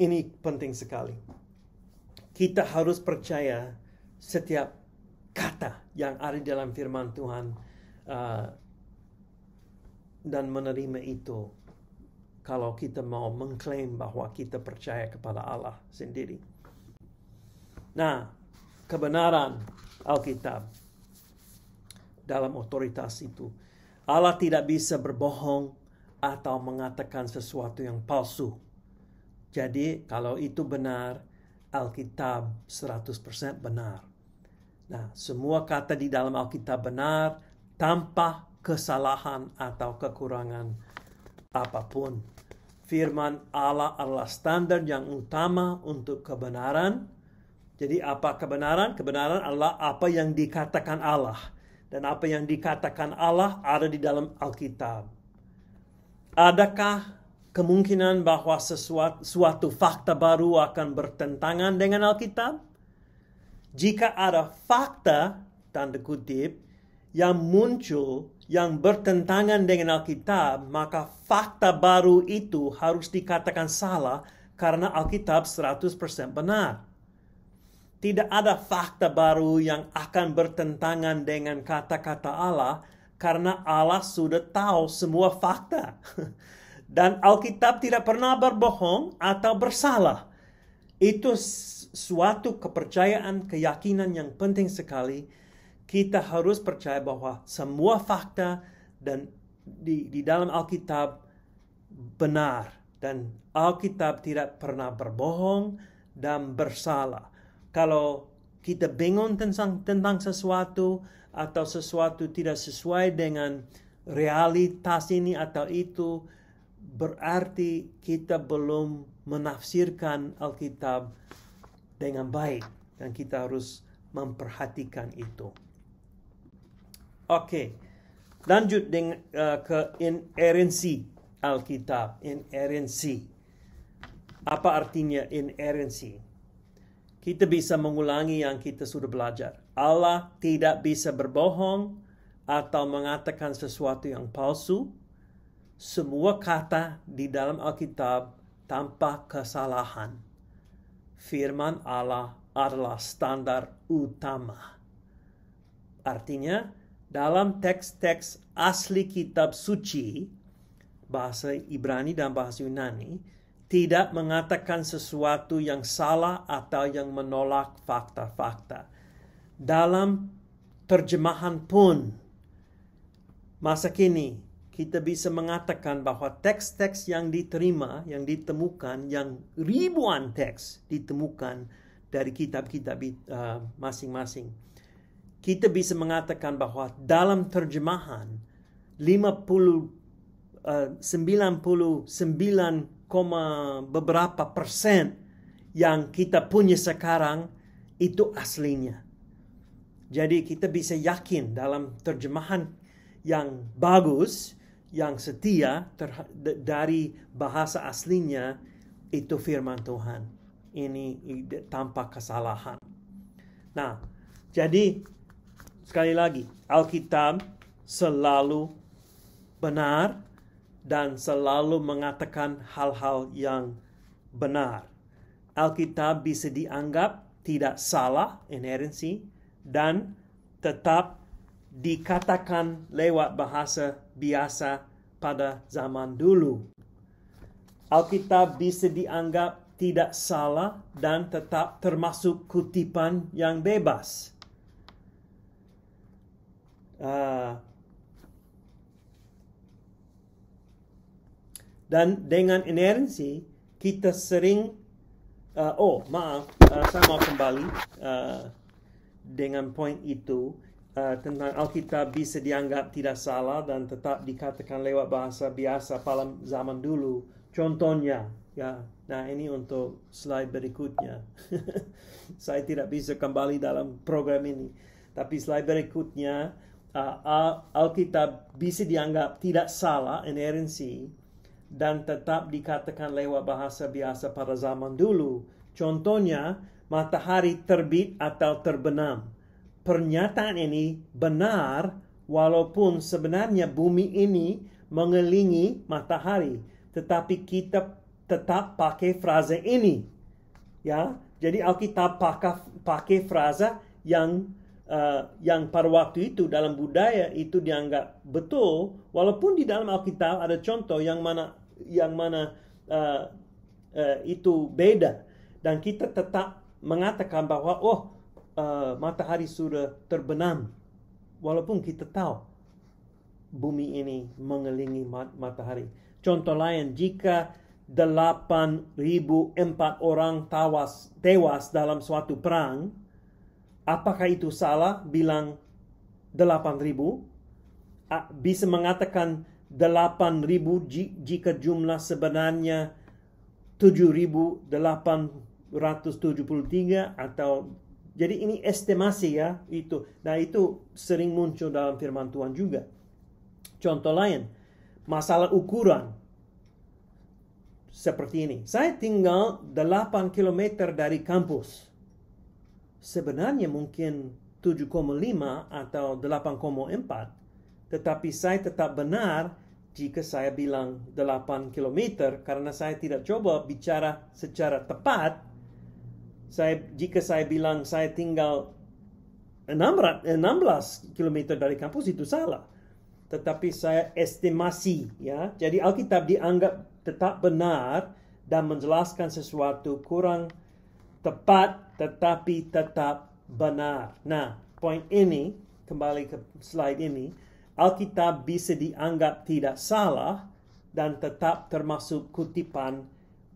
ini penting sekali. Kita harus percaya setiap kata yang ada dalam firman Tuhan uh, dan menerima itu kalau kita mau mengklaim bahwa kita percaya kepada Allah sendiri. Nah, kebenaran Alkitab dalam otoritas itu. Allah tidak bisa berbohong atau mengatakan sesuatu yang palsu. Jadi kalau itu benar, Alkitab 100% benar. Nah, semua kata di dalam Alkitab benar tanpa kesalahan atau kekurangan apapun. Firman Allah adalah standar yang utama untuk kebenaran. Jadi apa kebenaran? Kebenaran adalah apa yang dikatakan Allah. Dan apa yang dikatakan Allah ada di dalam Alkitab. Adakah kemungkinan bahwa sesuatu suatu fakta baru akan bertentangan dengan Alkitab? jika ada fakta tanda kutip yang muncul yang bertentangan dengan Alkitab, maka fakta baru itu harus dikatakan salah karena Alkitab 100% benar. Tidak ada fakta baru yang akan bertentangan dengan kata-kata Allah karena Allah sudah tahu semua fakta. <laughs> Dan Alkitab tidak pernah berbohong atau bersalah. Itu suatu kepercayaan, keyakinan yang penting sekali, kita harus percaya bahwa semua fakta dan di, di dalam Alkitab benar dan Alkitab tidak pernah berbohong dan bersalah. Kalau kita bingung tentang tentang sesuatu atau sesuatu tidak sesuai dengan realitas ini atau itu, berarti kita belum menafsirkan Alkitab dengan baik dan kita harus memperhatikan itu. Oke. Lanjut dengan uh, eh, ke inerensi Alkitab, inerensi. Apa artinya inerensi? Kita bisa mengulangi yang kita sudah belajar. Allah tidak bisa berbohong atau mengatakan sesuatu yang palsu. Semua kata di dalam Alkitab tanpa kesalahan firman Allah adalah standar utama. Artinya, dalam teks-teks asli kitab suci, bahasa Ibrani dan bahasa Yunani, tidak mengatakan sesuatu yang salah atau yang menolak fakta-fakta. Dalam terjemahan pun, masa kini kita bisa mengatakan bahwa teks-teks yang diterima, yang ditemukan, yang ribuan teks ditemukan dari kitab-kitab uh, masing-masing. Kita bisa mengatakan bahwa dalam terjemahan 50 99, uh, beberapa persen yang kita punya sekarang itu aslinya. Jadi kita bisa yakin dalam terjemahan yang bagus yang setia dari bahasa aslinya itu firman Tuhan. Ini tanpa kesalahan. Nah, jadi sekali lagi, Alkitab selalu benar dan selalu mengatakan hal-hal yang benar. Alkitab bisa dianggap tidak salah, inherensi dan tetap dikatakan lewat bahasa biasa pada zaman dulu. Alkitab bisa dianggap tidak salah dan tetap termasuk kutipan yang bebas. Uh, dan dengan inerensi kita sering uh, oh maaf uh, saya mau kembali uh, dengan poin itu Eh, tentang Alkitab bisa dianggap tidak salah dan tetap dikatakan lewat bahasa biasa pada zaman dulu. Contohnya, ya. Nah, ini untuk slide berikutnya. <laughs> Saya tidak bisa kembali dalam program ini. Tapi slide berikutnya, uh, Alkitab bisa dianggap tidak salah inerensi dan tetap dikatakan lewat bahasa biasa pada zaman dulu. Contohnya, matahari terbit atau terbenam pernyataan ini benar walaupun sebenarnya bumi ini mengelilingi matahari, tetapi kita tetap pakai frasa ini. Ya, jadi Alkitab pakai pakai frasa yang uh, yang pada waktu itu dalam budaya itu dianggap betul, walaupun di dalam Alkitab ada contoh yang mana yang mana uh, uh, itu beda dan kita tetap mengatakan bahwa oh uh, matahari sudah terbenam, walaupun kita tahu bumi ini mengelilingi mat matahari. Contoh lain, jika 8.004 orang tawas, tewas dalam suatu perang, apakah itu salah bilang 8.000? Bisa mengatakan 8.000 jika jumlah sebenarnya 7.873 atau jadi ini estimasi ya itu. Nah itu sering muncul dalam firman Tuhan juga. Contoh lain, masalah ukuran seperti ini. Saya tinggal 8 km dari kampus. Sebenarnya mungkin 7,5 atau 8,4. Tetapi saya tetap benar jika saya bilang 8 km karena saya tidak coba bicara secara tepat saya jika saya bilang saya tinggal 16 km dari kampus itu salah. Tetapi saya estimasi ya. Jadi Alkitab dianggap tetap benar dan menjelaskan sesuatu kurang tepat tetapi tetap benar. Nah, poin ini kembali ke slide ini, Alkitab bisa dianggap tidak salah dan tetap termasuk kutipan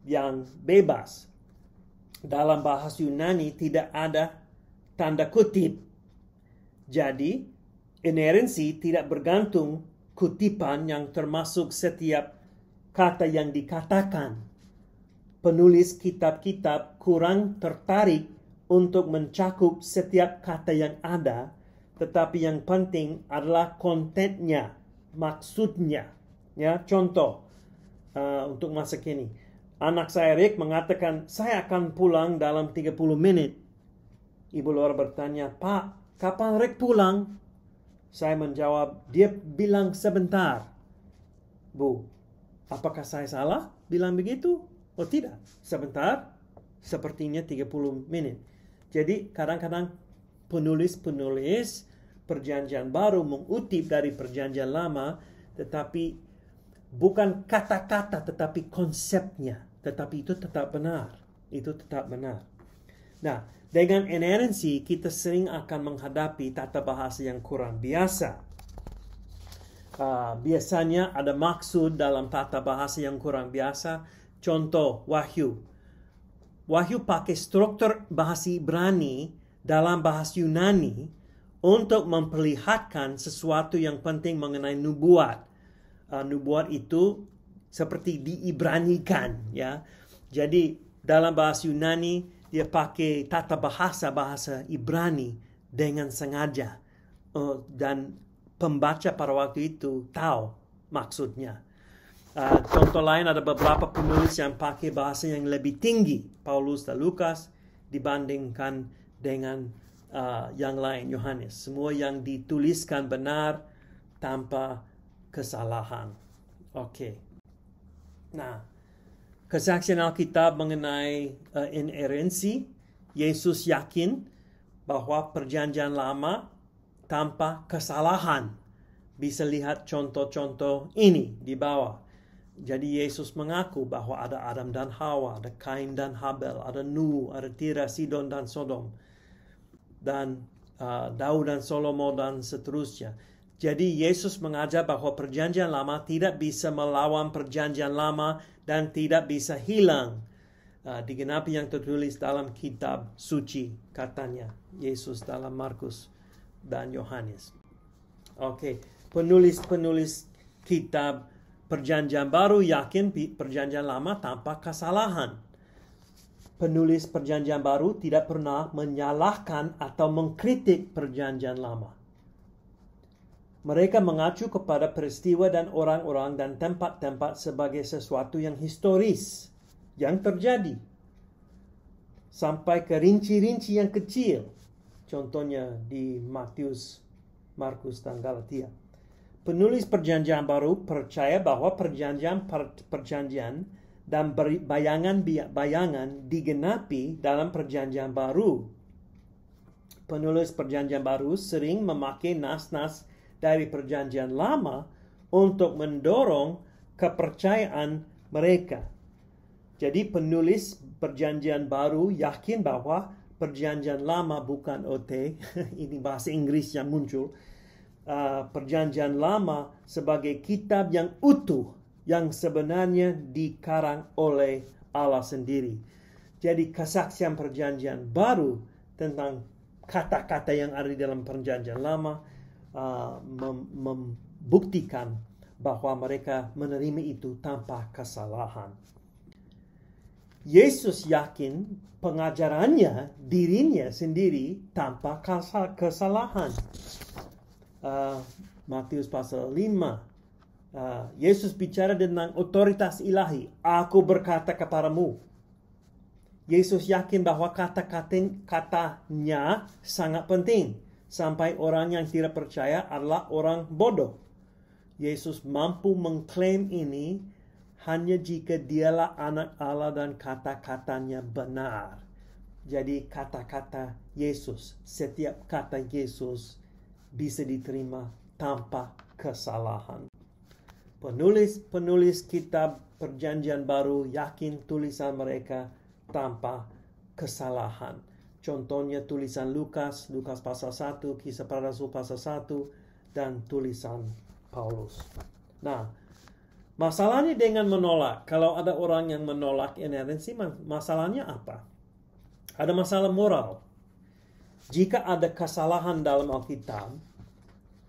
yang bebas dalam bahasa Yunani tidak ada tanda kutip. Jadi, inerensi tidak bergantung kutipan yang termasuk setiap kata yang dikatakan. Penulis kitab-kitab kurang tertarik untuk mencakup setiap kata yang ada, tetapi yang penting adalah kontennya, maksudnya. Ya, contoh uh, untuk masa kini Anak saya Rick mengatakan, saya akan pulang dalam 30 menit. Ibu Laura bertanya, Pak, kapan Rick pulang? Saya menjawab, dia bilang sebentar. Bu, apakah saya salah bilang begitu? Oh tidak, sebentar, sepertinya 30 menit. Jadi kadang-kadang penulis-penulis perjanjian baru mengutip dari perjanjian lama, tetapi bukan kata-kata tetapi konsepnya tetapi itu tetap benar. Itu tetap benar. Nah, dengan inerensi kita sering akan menghadapi tata bahasa yang kurang biasa. Uh, biasanya ada maksud dalam tata bahasa yang kurang biasa. Contoh Wahyu. Wahyu pakai struktur bahasa Ibrani dalam bahasa Yunani untuk memperlihatkan sesuatu yang penting mengenai nubuat. Uh, nubuat itu seperti diibranikan ya. Jadi dalam bahasa Yunani dia pakai tata bahasa bahasa Ibrani dengan sengaja uh, dan pembaca pada waktu itu tahu maksudnya. Uh, contoh lain ada beberapa penulis yang pakai bahasa yang lebih tinggi Paulus dan Lukas dibandingkan dengan uh, yang lain Yohanes. Semua yang dituliskan benar tanpa kesalahan. Oke. Okay. Nah, kesaksian Alkitab mengenai uh, eh, inerensi, Yesus yakin bahwa perjanjian lama tanpa kesalahan. Bisa lihat contoh-contoh ini di bawah. Jadi Yesus mengaku bahwa ada Adam dan Hawa, ada Kain dan Habel, ada Nu, ada Tira, Sidon dan Sodom. Dan uh, Daud dan Solomon dan seterusnya. Jadi Yesus mengajar bahwa perjanjian lama tidak bisa melawan perjanjian lama dan tidak bisa hilang. Uh, digenapi yang tertulis dalam kitab suci katanya Yesus dalam Markus dan Yohanes. Oke, okay. penulis-penulis kitab perjanjian baru yakin perjanjian lama tanpa kesalahan. Penulis perjanjian baru tidak pernah menyalahkan atau mengkritik perjanjian lama mereka mengacu kepada peristiwa dan orang-orang dan tempat-tempat sebagai sesuatu yang historis yang terjadi. Sampai ke rinci-rinci yang kecil. Contohnya di Matius, Markus, dan Galatia. Penulis perjanjian baru percaya bahwa perjanjian perjanjian dan bayangan-bayangan digenapi dalam perjanjian baru. Penulis perjanjian baru sering memakai nas-nas dari perjanjian lama untuk mendorong kepercayaan mereka. Jadi penulis perjanjian baru yakin bahwa perjanjian lama bukan OT, <laughs> ini bahasa Inggris yang muncul. Uh, perjanjian lama sebagai kitab yang utuh yang sebenarnya dikarang oleh Allah sendiri. Jadi kesaksian perjanjian baru tentang kata-kata yang ada di dalam perjanjian lama uh, mem membuktikan bahwa mereka menerima itu tanpa kesalahan. Yesus yakin pengajarannya dirinya sendiri tanpa kesalahan. Uh, Matius pasal 5 Uh, Yesus bicara tentang otoritas ilahi. Aku berkata kepadamu. Yesus yakin bahwa kata-katanya sangat penting sampai orang yang tidak percaya adalah orang bodoh. Yesus mampu mengklaim ini hanya jika dialah anak Allah dan kata-katanya benar. Jadi kata-kata Yesus, setiap kata Yesus bisa diterima tanpa kesalahan. Penulis-penulis kitab perjanjian baru yakin tulisan mereka tanpa kesalahan. Contohnya tulisan Lukas, Lukas pasal 1, kisah para rasul pasal 1, dan tulisan Paulus. Nah, masalahnya dengan menolak. Kalau ada orang yang menolak ya, inerensi, masalahnya apa? Ada masalah moral. Jika ada kesalahan dalam Alkitab,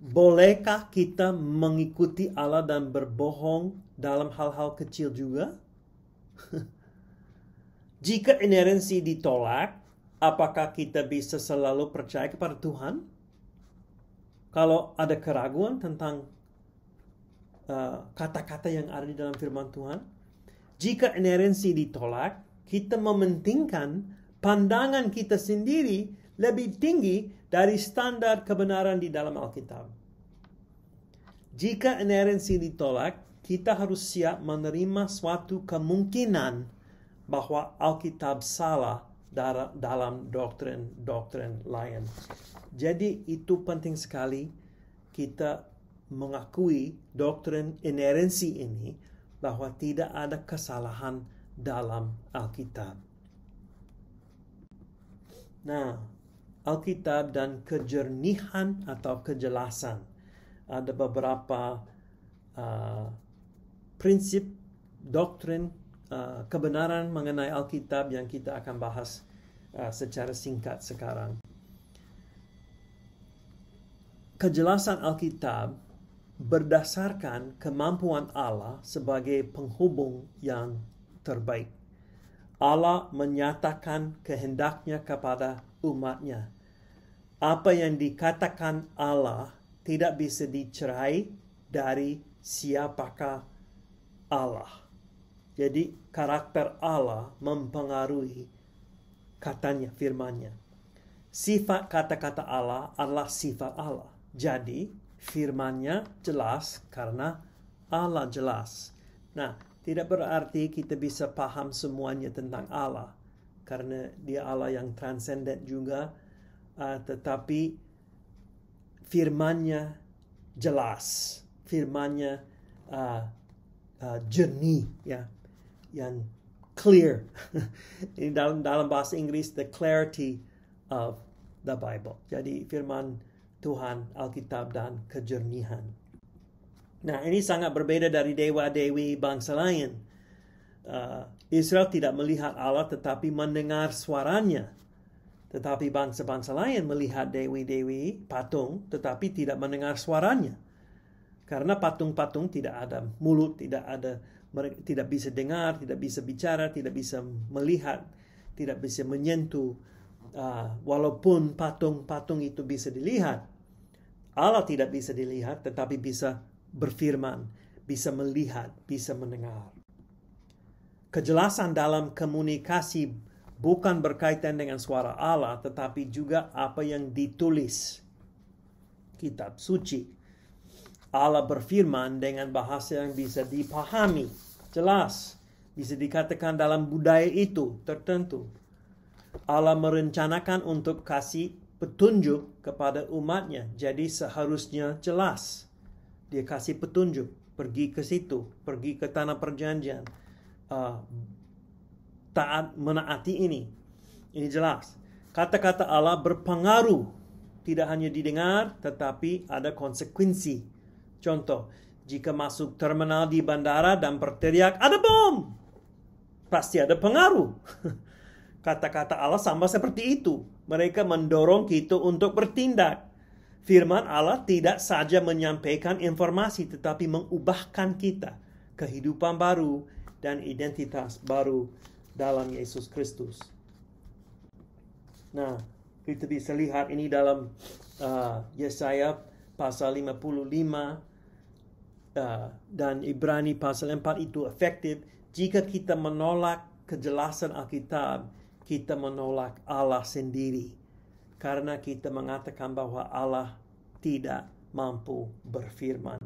bolehkah kita mengikuti Allah dan berbohong dalam hal-hal kecil juga? <laughs> Jika inerensi ditolak, Apakah kita bisa selalu percaya kepada Tuhan? Kalau ada keraguan tentang eh, kata-kata uh, yang ada di dalam firman Tuhan, jika inerensi ditolak, kita mementingkan pandangan kita sendiri lebih tinggi dari standar kebenaran di dalam Alkitab. Jika inerensi ditolak, kita harus siap menerima suatu kemungkinan bahwa Alkitab salah dalam doktrin-doktrin lain. Jadi itu penting sekali kita mengakui doktrin inerensi ini bahwa tidak ada kesalahan dalam Alkitab. Nah, Alkitab dan kejernihan atau kejelasan ada beberapa uh, prinsip doktrin Eh, kebenaran mengenai Alkitab yang kita akan bahas uh, secara singkat sekarang. Kejelasan Alkitab berdasarkan kemampuan Allah sebagai penghubung yang terbaik. Allah menyatakan kehendaknya kepada umatnya. Apa yang dikatakan Allah tidak bisa dicerai dari siapakah Allah. Jadi karakter Allah mempengaruhi katanya, firmannya. Sifat kata-kata Allah adalah sifat Allah. Jadi firmannya jelas karena Allah jelas. Nah, tidak berarti kita bisa paham semuanya tentang Allah karena dia Allah yang transenden juga uh, tetapi firmannya jelas firmannya uh, uh, jernih ya yang clear <laughs> ini dalam dalam bahasa Inggris the clarity of the Bible. Jadi firman Tuhan, Alkitab dan kejernihan. Nah, ini sangat berbeda dari dewa-dewi bangsa lain. Uh, Israel tidak melihat Allah tetapi mendengar suaranya. Tetapi bangsa-bangsa lain melihat dewi-dewi patung tetapi tidak mendengar suaranya. Karena patung-patung tidak ada mulut, tidak ada mereka tidak bisa dengar, tidak bisa bicara, tidak bisa melihat, tidak bisa menyentuh. Uh, walaupun patung-patung itu bisa dilihat, Allah tidak bisa dilihat, tetapi bisa berfirman, bisa melihat, bisa mendengar. Kejelasan dalam komunikasi bukan berkaitan dengan suara Allah, tetapi juga apa yang ditulis. Kitab suci Allah berfirman dengan bahasa yang bisa dipahami, jelas, bisa dikatakan dalam budaya itu tertentu. Allah merencanakan untuk kasih petunjuk kepada umatnya, jadi seharusnya jelas. Dia kasih petunjuk, pergi ke situ, pergi ke tanah perjanjian, uh, taat menaati ini. Ini jelas. Kata-kata Allah berpengaruh, tidak hanya didengar, tetapi ada konsekuensi Contoh, jika masuk terminal di bandara dan berteriak, ada bom! Pasti ada pengaruh. <laughs> Kata-kata Allah sama seperti itu. Mereka mendorong kita untuk bertindak. Firman Allah tidak saja menyampaikan informasi, tetapi mengubahkan kita kehidupan baru dan identitas baru dalam Yesus Kristus. Nah, kita bisa lihat ini dalam uh, Yesaya pasal 55 dan Ibrani pasal 4 itu efektif jika kita menolak kejelasan Alkitab, kita menolak Allah sendiri. Karena kita mengatakan bahwa Allah tidak mampu berfirman.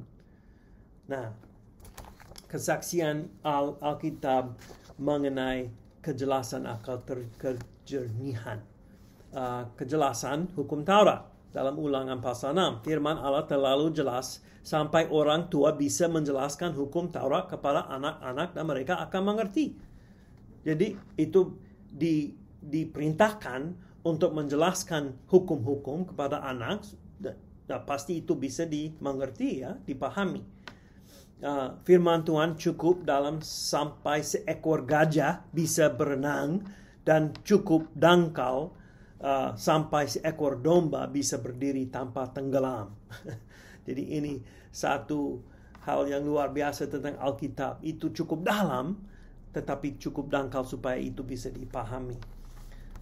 Nah, kesaksian Al Alkitab mengenai kejelasan akal terkejernihan. Uh, ah, kejelasan hukum Taurat dalam ulangan pasal 6. Firman Allah terlalu jelas sampai orang tua bisa menjelaskan hukum Taurat kepada anak-anak dan mereka akan mengerti. Jadi itu di, diperintahkan untuk menjelaskan hukum-hukum kepada anak, nah, pasti itu bisa dimengerti ya, dipahami. Uh, firman Tuhan cukup dalam sampai seekor gajah bisa berenang dan cukup dangkal uh, sampai seekor domba bisa berdiri tanpa tenggelam. <laughs> Jadi ini satu hal yang luar biasa tentang Alkitab. Itu cukup dalam, tetapi cukup dangkal supaya itu bisa dipahami.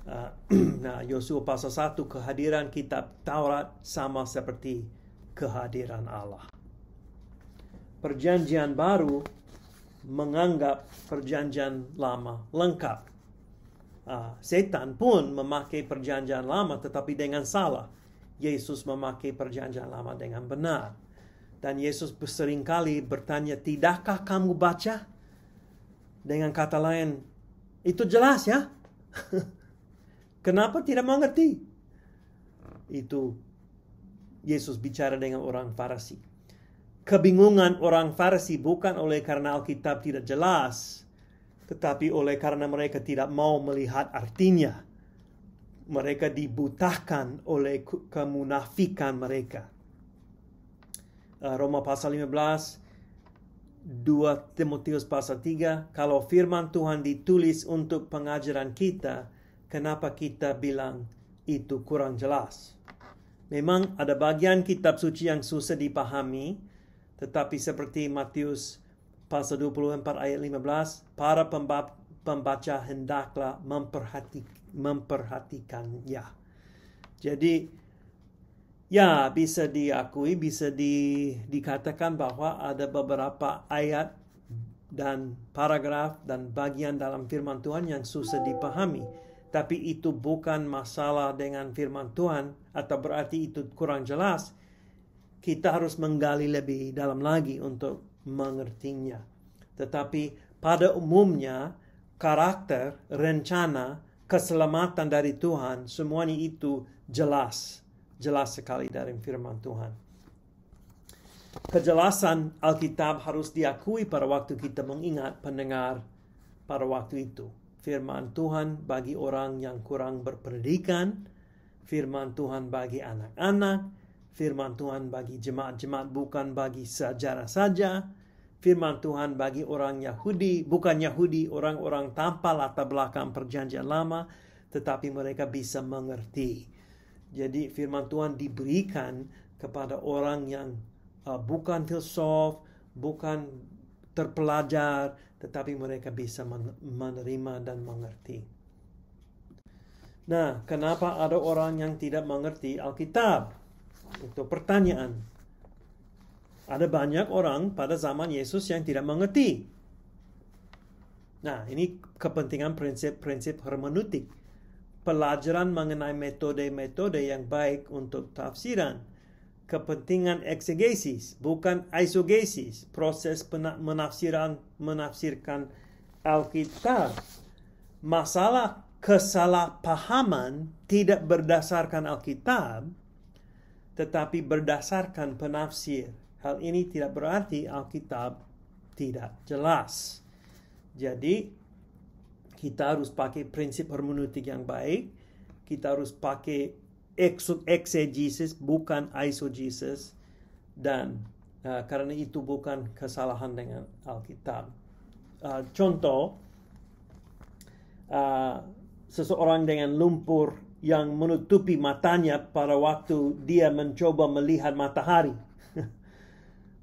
Uh, <clears throat> nah, Yosua pasal 1 kehadiran kitab Taurat sama seperti kehadiran Allah. Perjanjian baru menganggap perjanjian lama lengkap Ah, setan pun memakai perjanjian lama tetapi dengan salah. Yesus memakai perjanjian lama dengan benar. Dan Yesus seringkali bertanya, "Tidakkah kamu baca?" Dengan kata lain, itu jelas ya. <laughs> Kenapa tidak mengerti? Itu Yesus bicara dengan orang Farisi. Kebingungan orang Farisi bukan oleh karena Alkitab tidak jelas, tetapi oleh karena mereka tidak mau melihat artinya, mereka dibutahkan oleh kemunafikan mereka. Eh, Roma pasal 15, 2 Timotius pasal 3, kalau firman Tuhan ditulis untuk pengajaran kita, kenapa kita bilang itu kurang jelas? Memang ada bagian kitab suci yang susah dipahami, tetapi seperti Matius pasal 24 ayat 15, para pembaca hendaklah memperhati, memperhatikannya. Jadi, ya bisa diakui, bisa di, dikatakan bahwa ada beberapa ayat dan paragraf dan bagian dalam firman Tuhan yang susah dipahami. Tapi itu bukan masalah dengan firman Tuhan atau berarti itu kurang jelas. Kita harus menggali lebih dalam lagi untuk mengertinya. Tetapi pada umumnya karakter, rencana, keselamatan dari Tuhan, semuanya itu jelas. Jelas sekali dari firman Tuhan. Kejelasan Alkitab harus diakui pada waktu kita mengingat pendengar pada waktu itu. Firman Tuhan bagi orang yang kurang berpendidikan, firman Tuhan bagi anak-anak, firman Tuhan bagi jemaat-jemaat bukan bagi sejarah saja. Firman Tuhan bagi orang Yahudi, bukan Yahudi, orang-orang tanpa latar belakang perjanjian lama, tetapi mereka bisa mengerti. Jadi firman Tuhan diberikan kepada orang yang uh, bukan filsuf, bukan terpelajar, tetapi mereka bisa menerima dan mengerti. Nah, kenapa ada orang yang tidak mengerti Alkitab? itu pertanyaan. Ada banyak orang pada zaman Yesus yang tidak mengerti. Nah, ini kepentingan prinsip-prinsip hermeneutik. Pelajaran mengenai metode-metode yang baik untuk tafsiran. Kepentingan eksegesis, bukan isogesis, proses menafsiran, menafsirkan Alkitab. Masalah kesalahpahaman tidak berdasarkan Alkitab tetapi berdasarkan penafsir. Hal ini tidak berarti Alkitab tidak jelas. Jadi, kita harus pakai prinsip hermeneutik yang baik. Kita harus pakai exegesis, bukan isogesis. Dan uh, karena itu bukan kesalahan dengan Alkitab. Uh, contoh, uh, seseorang dengan lumpur yang menutupi matanya pada waktu dia mencoba melihat matahari. <laughs>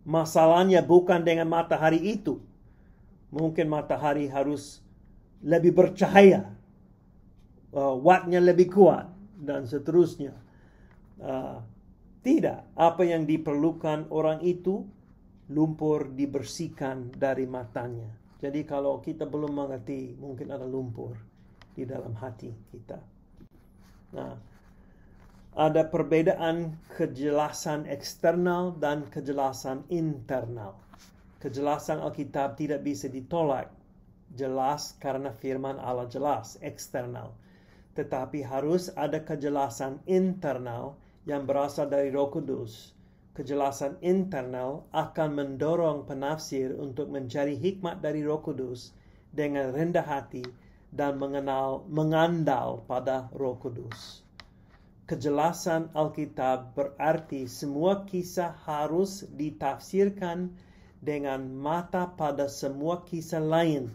Masalahnya bukan dengan matahari itu. Mungkin matahari harus lebih bercahaya, uh, wattnya lebih kuat, dan seterusnya. Uh, tidak, apa yang diperlukan orang itu lumpur dibersihkan dari matanya. Jadi kalau kita belum mengerti, mungkin ada lumpur di dalam hati kita. Nah, ada perbedaan kejelasan eksternal dan kejelasan internal. Kejelasan Alkitab tidak bisa ditolak. Jelas karena firman Allah jelas, eksternal. Tetapi harus ada kejelasan internal yang berasal dari roh kudus. Kejelasan internal akan mendorong penafsir untuk mencari hikmat dari roh kudus dengan rendah hati dan mengenal mengandal pada Roh Kudus. Kejelasan Alkitab berarti semua kisah harus ditafsirkan dengan mata pada semua kisah lain.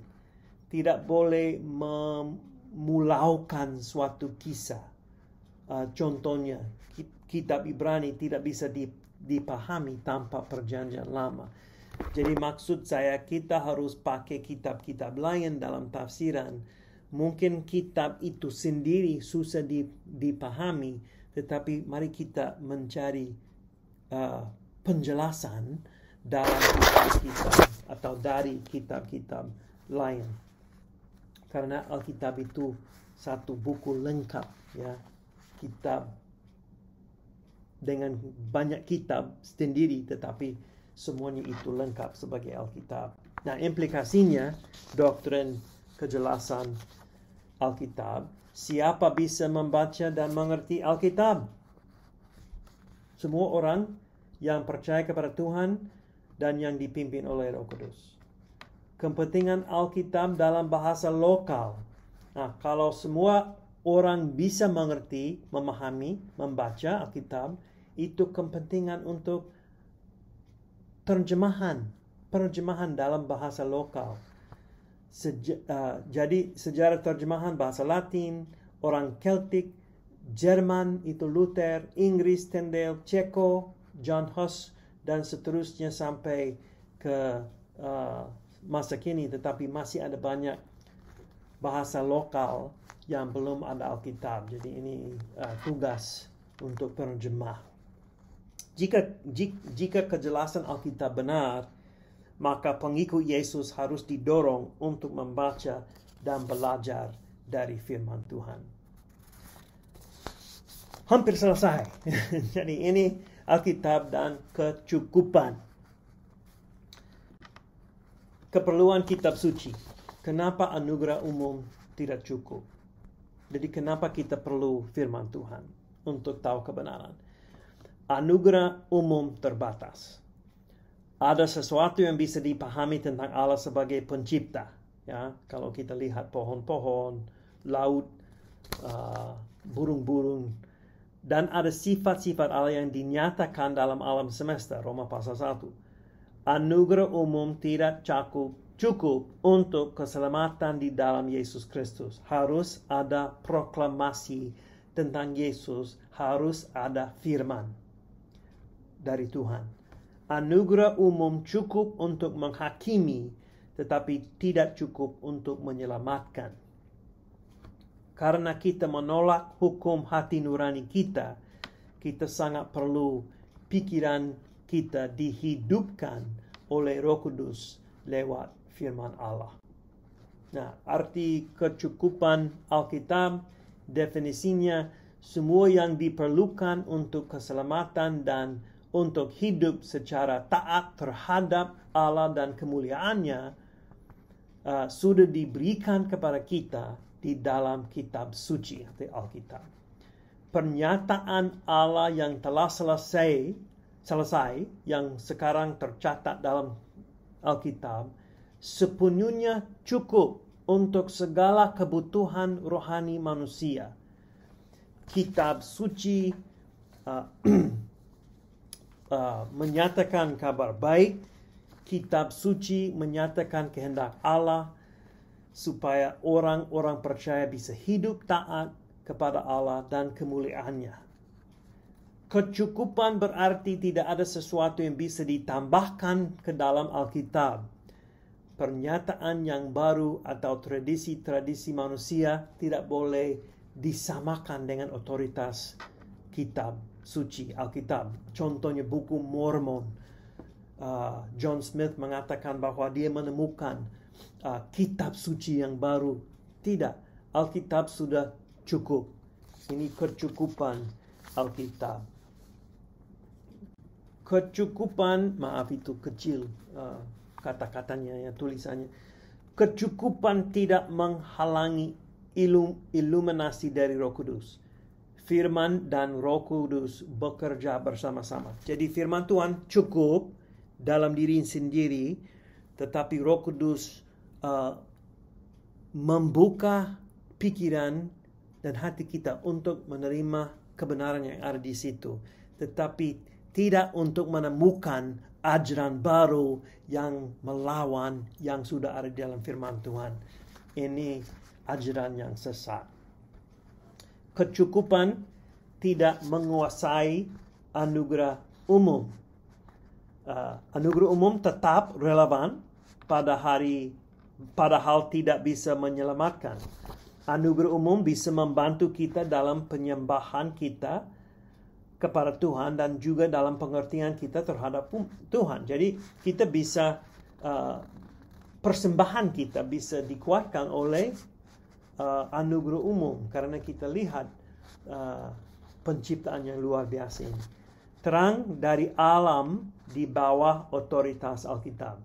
Tidak boleh memulaukan suatu kisah. Ah, contohnya, kitab Ibrani tidak bisa dipahami tanpa perjanjian lama. Jadi maksud saya kita harus pakai kitab-kitab lain dalam tafsiran Mungkin kitab itu sendiri susah dipahami, tetapi mari kita mencari uh, penjelasan dalam kitab-kitab atau dari kitab-kitab lain. Karena Alkitab itu satu buku lengkap ya. Kitab dengan banyak kitab sendiri tetapi semuanya itu lengkap sebagai Alkitab. Nah, implikasinya doktrin kejelasan Alkitab, siapa bisa membaca dan mengerti Alkitab? Semua orang yang percaya kepada Tuhan dan yang dipimpin oleh Roh Kudus. Kepentingan Alkitab dalam bahasa lokal. Nah, kalau semua orang bisa mengerti, memahami, membaca Alkitab, itu kepentingan untuk terjemahan, penerjemahan dalam bahasa lokal. Seja, uh, jadi sejarah terjemahan bahasa Latin, orang Celtic, Jerman itu Luther, Inggris Tyndale, Ceko, John Huss dan seterusnya sampai ke uh, masa kini tetapi masih ada banyak bahasa lokal yang belum ada Alkitab. Jadi ini uh, tugas untuk penerjemah. Jika jika kejelasan Alkitab benar, maka pengikut Yesus harus didorong untuk membaca dan belajar dari firman Tuhan. Hampir selesai. <laughs> Jadi ini Alkitab dan kecukupan. Keperluan kitab suci. Kenapa anugerah umum tidak cukup? Jadi kenapa kita perlu firman Tuhan untuk tahu kebenaran? Anugerah umum terbatas ada sesuatu yang bisa dipahami tentang Allah sebagai pencipta. Ya, kalau kita lihat pohon-pohon, laut, burung uh, burung-burung, dan ada sifat-sifat Allah yang dinyatakan dalam alam semesta. Roma pasal 1. Anugerah umum tidak cakup cukup untuk keselamatan di dalam Yesus Kristus. Harus ada proklamasi tentang Yesus, harus ada firman dari Tuhan anugerah umum cukup untuk menghakimi, tetapi tidak cukup untuk menyelamatkan. Karena kita menolak hukum hati nurani kita, kita sangat perlu pikiran kita dihidupkan oleh Roh Kudus lewat firman Allah. Nah, arti kecukupan Alkitab definisinya semua yang diperlukan untuk keselamatan dan untuk hidup secara taat terhadap Allah dan kemuliaannya uh, sudah diberikan kepada kita di dalam kitab suci, Alkitab. Pernyataan Allah yang telah selesai, selesai yang sekarang tercatat dalam Alkitab sepenuhnya cukup untuk segala kebutuhan rohani manusia. Kitab suci uh, <clears throat> Uh, menyatakan kabar baik, kitab suci menyatakan kehendak Allah supaya orang-orang percaya bisa hidup taat kepada Allah dan kemuliaannya. Kecukupan berarti tidak ada sesuatu yang bisa ditambahkan ke dalam Alkitab. Pernyataan yang baru atau tradisi-tradisi manusia tidak boleh disamakan dengan otoritas kitab suci Alkitab. Contohnya buku Mormon. Uh, John Smith mengatakan bahwa dia menemukan uh, kitab suci yang baru. Tidak, Alkitab sudah cukup. Ini kecukupan Alkitab. Kecukupan, maaf itu kecil uh, kata-katanya ya tulisannya. Kecukupan tidak menghalangi ilum, iluminasi dari Roh Kudus firman dan roh kudus bekerja bersama-sama. Jadi firman Tuhan cukup dalam diri sendiri, tetapi roh kudus uh, membuka pikiran dan hati kita untuk menerima kebenaran yang ada di situ. Tetapi tidak untuk menemukan ajaran baru yang melawan yang sudah ada di dalam firman Tuhan. Ini ajaran yang sesat kecukupan tidak menguasai anugerah umum. Uh, anugerah umum tetap relevan pada hari padahal tidak bisa menyelamatkan. Anugerah umum bisa membantu kita dalam penyembahan kita kepada Tuhan dan juga dalam pengertian kita terhadap um, Tuhan. Jadi kita bisa uh, persembahan kita bisa dikuatkan oleh uh, anugerah umum karena kita lihat uh, penciptaan yang luar biasa ini. Terang dari alam di bawah otoritas Alkitab.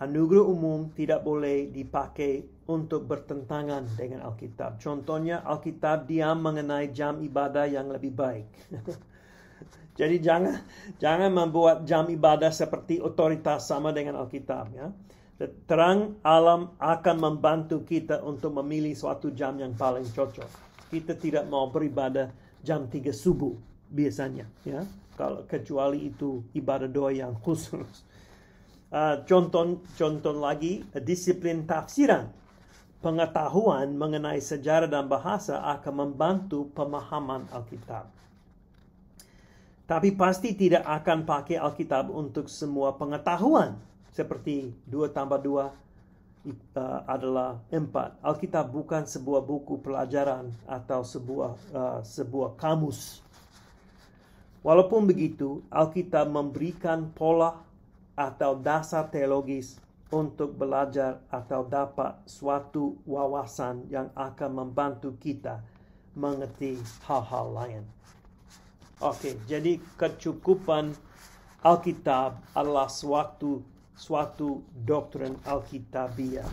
Anugerah umum tidak boleh dipakai untuk bertentangan dengan Alkitab. Contohnya Alkitab diam mengenai jam ibadah yang lebih baik. <laughs> Jadi jangan jangan membuat jam ibadah seperti otoritas sama dengan Alkitab ya. Terang alam akan membantu kita untuk memilih suatu jam yang paling cocok. Kita tidak mau beribadah jam 3 subuh biasanya, ya. Kalau kecuali itu ibadah doa yang khusus. Uh, <laughs> contoh contoh lagi disiplin tafsiran. Pengetahuan mengenai sejarah dan bahasa akan membantu pemahaman Alkitab. Tapi pasti tidak akan pakai Alkitab untuk semua pengetahuan seperti dua tambah dua eh, adalah empat Alkitab bukan sebuah buku pelajaran atau sebuah eh, sebuah kamus. Walaupun begitu, Alkitab memberikan pola atau dasar teologis untuk belajar atau dapat suatu wawasan yang akan membantu kita mengerti hal-hal lain. Oke, okay, jadi kecukupan Alkitab adalah suatu suatu doktrin Alkitabiah.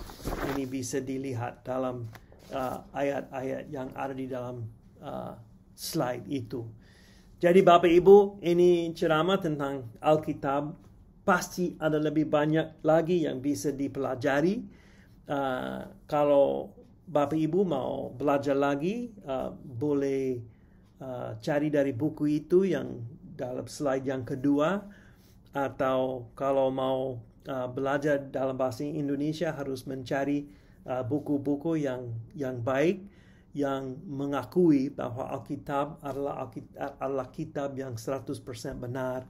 Ini bisa dilihat dalam uh, ayat-ayat uh, yang ada di dalam uh, slide itu. Jadi Bapak Ibu, ini ceramah tentang Alkitab. Pasti ada lebih banyak lagi yang bisa dipelajari. Uh, kalau Bapak Ibu mau belajar lagi, uh, boleh uh, cari dari buku itu yang dalam slide yang kedua. Atau kalau mau Uh, belajar dalam bahasa Indonesia harus mencari uh, buku-buku uh, yang yang baik yang mengakui bahwa Alkitab adalah Alkitab, adalah kitab yang 100% benar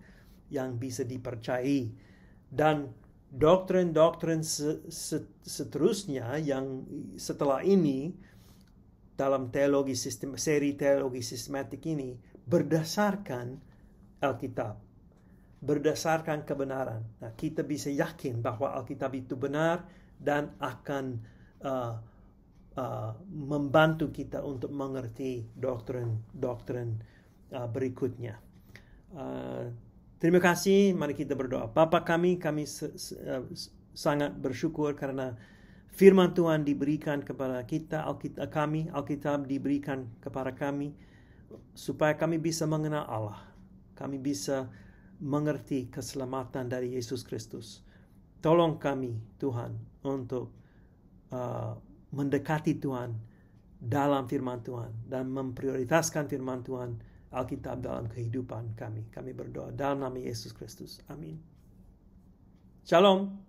yang bisa dipercayai dan doktrin-doktrin seterusnya yang setelah ini dalam teologi sistem seri teologi sistematik ini berdasarkan Alkitab berdasarkan kebenaran. Nah, kita bisa yakin bahwa Alkitab itu benar dan akan uh, uh, membantu kita untuk mengerti doktrin-doktrin uh, berikutnya. Uh, terima kasih, mari kita berdoa. Bapa kami, kami se se -se uh, sangat bersyukur karena firman Tuhan diberikan kepada kita, Alkitab uh, kami, Alkitab diberikan kepada kami supaya kami bisa mengenal Allah. Kami bisa mengerti keselamatan dari Yesus Kristus. Tolong kami, Tuhan, untuk uh, mendekati Tuhan dalam firman Tuhan dan memprioritaskan firman Tuhan Alkitab dalam kehidupan kami. Kami berdoa dalam nama Yesus Kristus. Amin. Shalom.